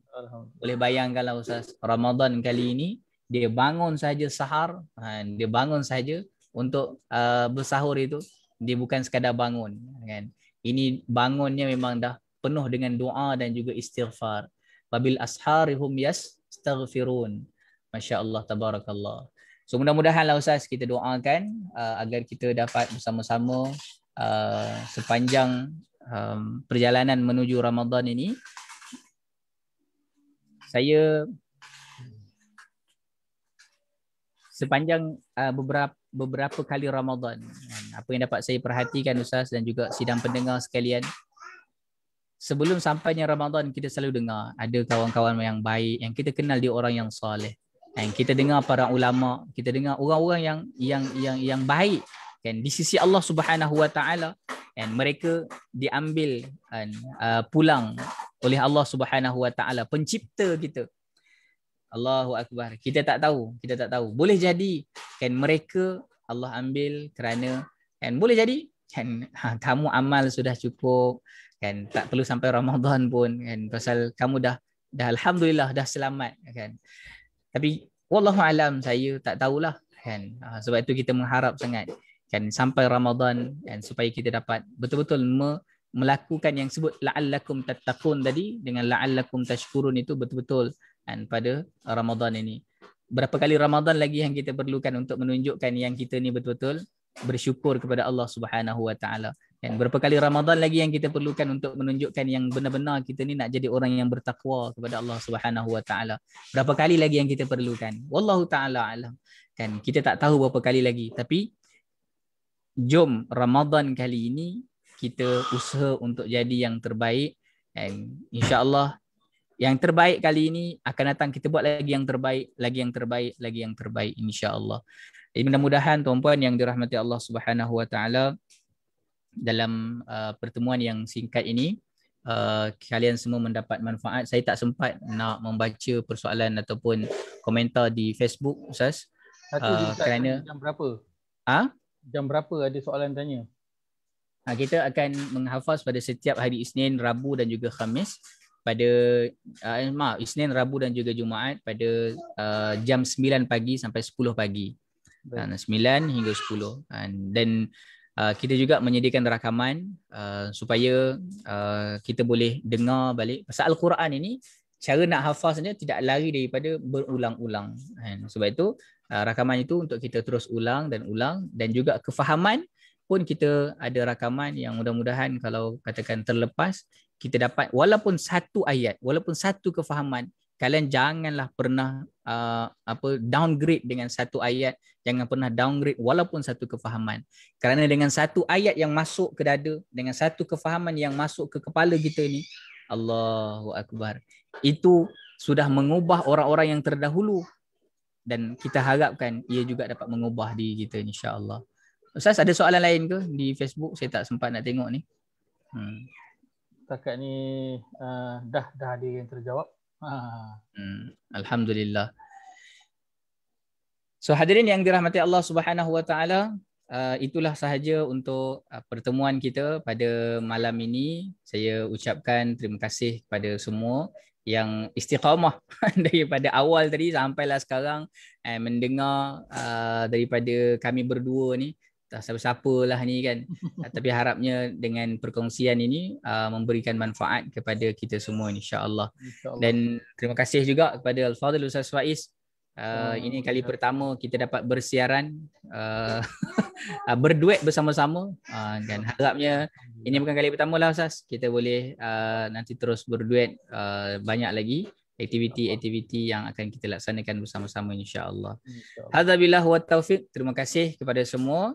Boleh bayangkanlah Ustaz, Ramadan kali ini dia bangun saja sahar, ha, dia bangun saja untuk uh, bersahur itu dia bukan sekadar bangun kan ini bangunnya memang dah penuh dengan doa dan juga istighfar babil asharihum yastaghfirun masyaallah tabarakallah so mudah-mudahanlah ustaz kita doakan uh, agar kita dapat bersama-sama uh, sepanjang um, perjalanan menuju Ramadan ini saya sepanjang uh, beberapa beberapa kali Ramadan. Apa yang dapat saya perhatikan Ustaz dan juga sidang pendengar sekalian. Sebelum sampainya Ramadan kita selalu dengar ada kawan-kawan yang baik yang kita kenal dia orang yang soleh. Dan kita dengar para ulama, kita dengar orang-orang yang yang yang yang baik kan di sisi Allah Subhanahu Wa Taala dan mereka diambil kan uh, pulang oleh Allah Subhanahu Wa Taala pencipta kita. Allahu akbar. Kita tak tahu, kita tak tahu. Boleh jadi kan mereka Allah ambil kerana kan boleh jadi kan ha, kamu amal sudah cukup kan tak perlu sampai Ramadan pun kan pasal kamu dah dah alhamdulillah dah selamat kan. Tapi wallahu alam saya tak tahulah kan. Ha, sebab itu kita mengharap sangat kan sampai Ramadan kan supaya kita dapat betul-betul me- melakukan yang sebut la'allakum tattaqun tadi dengan la'allakum tashkurun itu betul-betul kan, pada Ramadan ini. Berapa kali Ramadan lagi yang kita perlukan untuk menunjukkan yang kita ni betul-betul bersyukur kepada Allah Subhanahu Wa Taala. Kan, berapa kali Ramadan lagi yang kita perlukan untuk menunjukkan yang benar-benar kita ni nak jadi orang yang bertakwa kepada Allah Subhanahu Wa Taala. Berapa kali lagi yang kita perlukan? Wallahu taala alam. Kan kita tak tahu berapa kali lagi tapi jom Ramadan kali ini kita usaha untuk jadi yang terbaik Insya Allah yang terbaik kali ini akan datang kita buat lagi yang terbaik lagi yang terbaik lagi yang terbaik insyaallah. Jadi mudah-mudahan tuan tuan yang dirahmati Allah Subhanahu wa taala dalam uh, pertemuan yang singkat ini uh, kalian semua mendapat manfaat. Saya tak sempat nak membaca persoalan ataupun komentar di Facebook Ustaz. Satu uh, kerana jam berapa? Ha? Jam berapa ada soalan tanya? Ha, kita akan menghafaz pada setiap hari Isnin, Rabu dan juga Khamis pada uh, maaf Isnin, Rabu dan juga Jumaat pada uh, jam 9 pagi sampai 10 pagi. Dan 9 hingga 10 dan uh, kita juga menyediakan rakaman uh, supaya uh, kita boleh dengar balik pasal al-Quran ini cara nak hafaznya tidak lari daripada berulang-ulang kan. Sebab itu uh, rakaman itu untuk kita terus ulang dan ulang dan juga kefahaman pun kita ada rakaman yang mudah-mudahan kalau katakan terlepas kita dapat walaupun satu ayat, walaupun satu kefahaman, kalian janganlah pernah uh, apa downgrade dengan satu ayat, jangan pernah downgrade walaupun satu kefahaman. Kerana dengan satu ayat yang masuk ke dada, dengan satu kefahaman yang masuk ke kepala kita ni, Allahu akbar. Itu sudah mengubah orang-orang yang terdahulu dan kita harapkan ia juga dapat mengubah diri kita insya-Allah. Ustaz ada soalan lain ke di Facebook? Saya tak sempat nak tengok ni. Hmm setakat ni uh, dah dah ada yang terjawab. Ha. Hmm. Alhamdulillah. So hadirin yang dirahmati Allah Subhanahu Wa Taala, Uh, itulah sahaja untuk uh, pertemuan kita pada malam ini. Saya ucapkan terima kasih kepada semua yang istiqamah daripada awal tadi sampailah sekarang eh, mendengar uh, daripada kami berdua ni tak sabar siapa lah ni kan ah, tapi harapnya dengan perkongsian ini uh, memberikan manfaat kepada kita semua insyaallah Insya dan terima kasih juga kepada al-fadil ustaz faiz uh, oh, ini kali ya. pertama kita dapat bersiaran uh, berduet bersama-sama uh, dan harapnya ini bukan kali pertama lah ustaz kita boleh uh, nanti terus berduet uh, banyak lagi aktiviti-aktiviti yang akan kita laksanakan bersama-sama insya-Allah. Insya Hadza wa taufiq. Terima kasih kepada semua.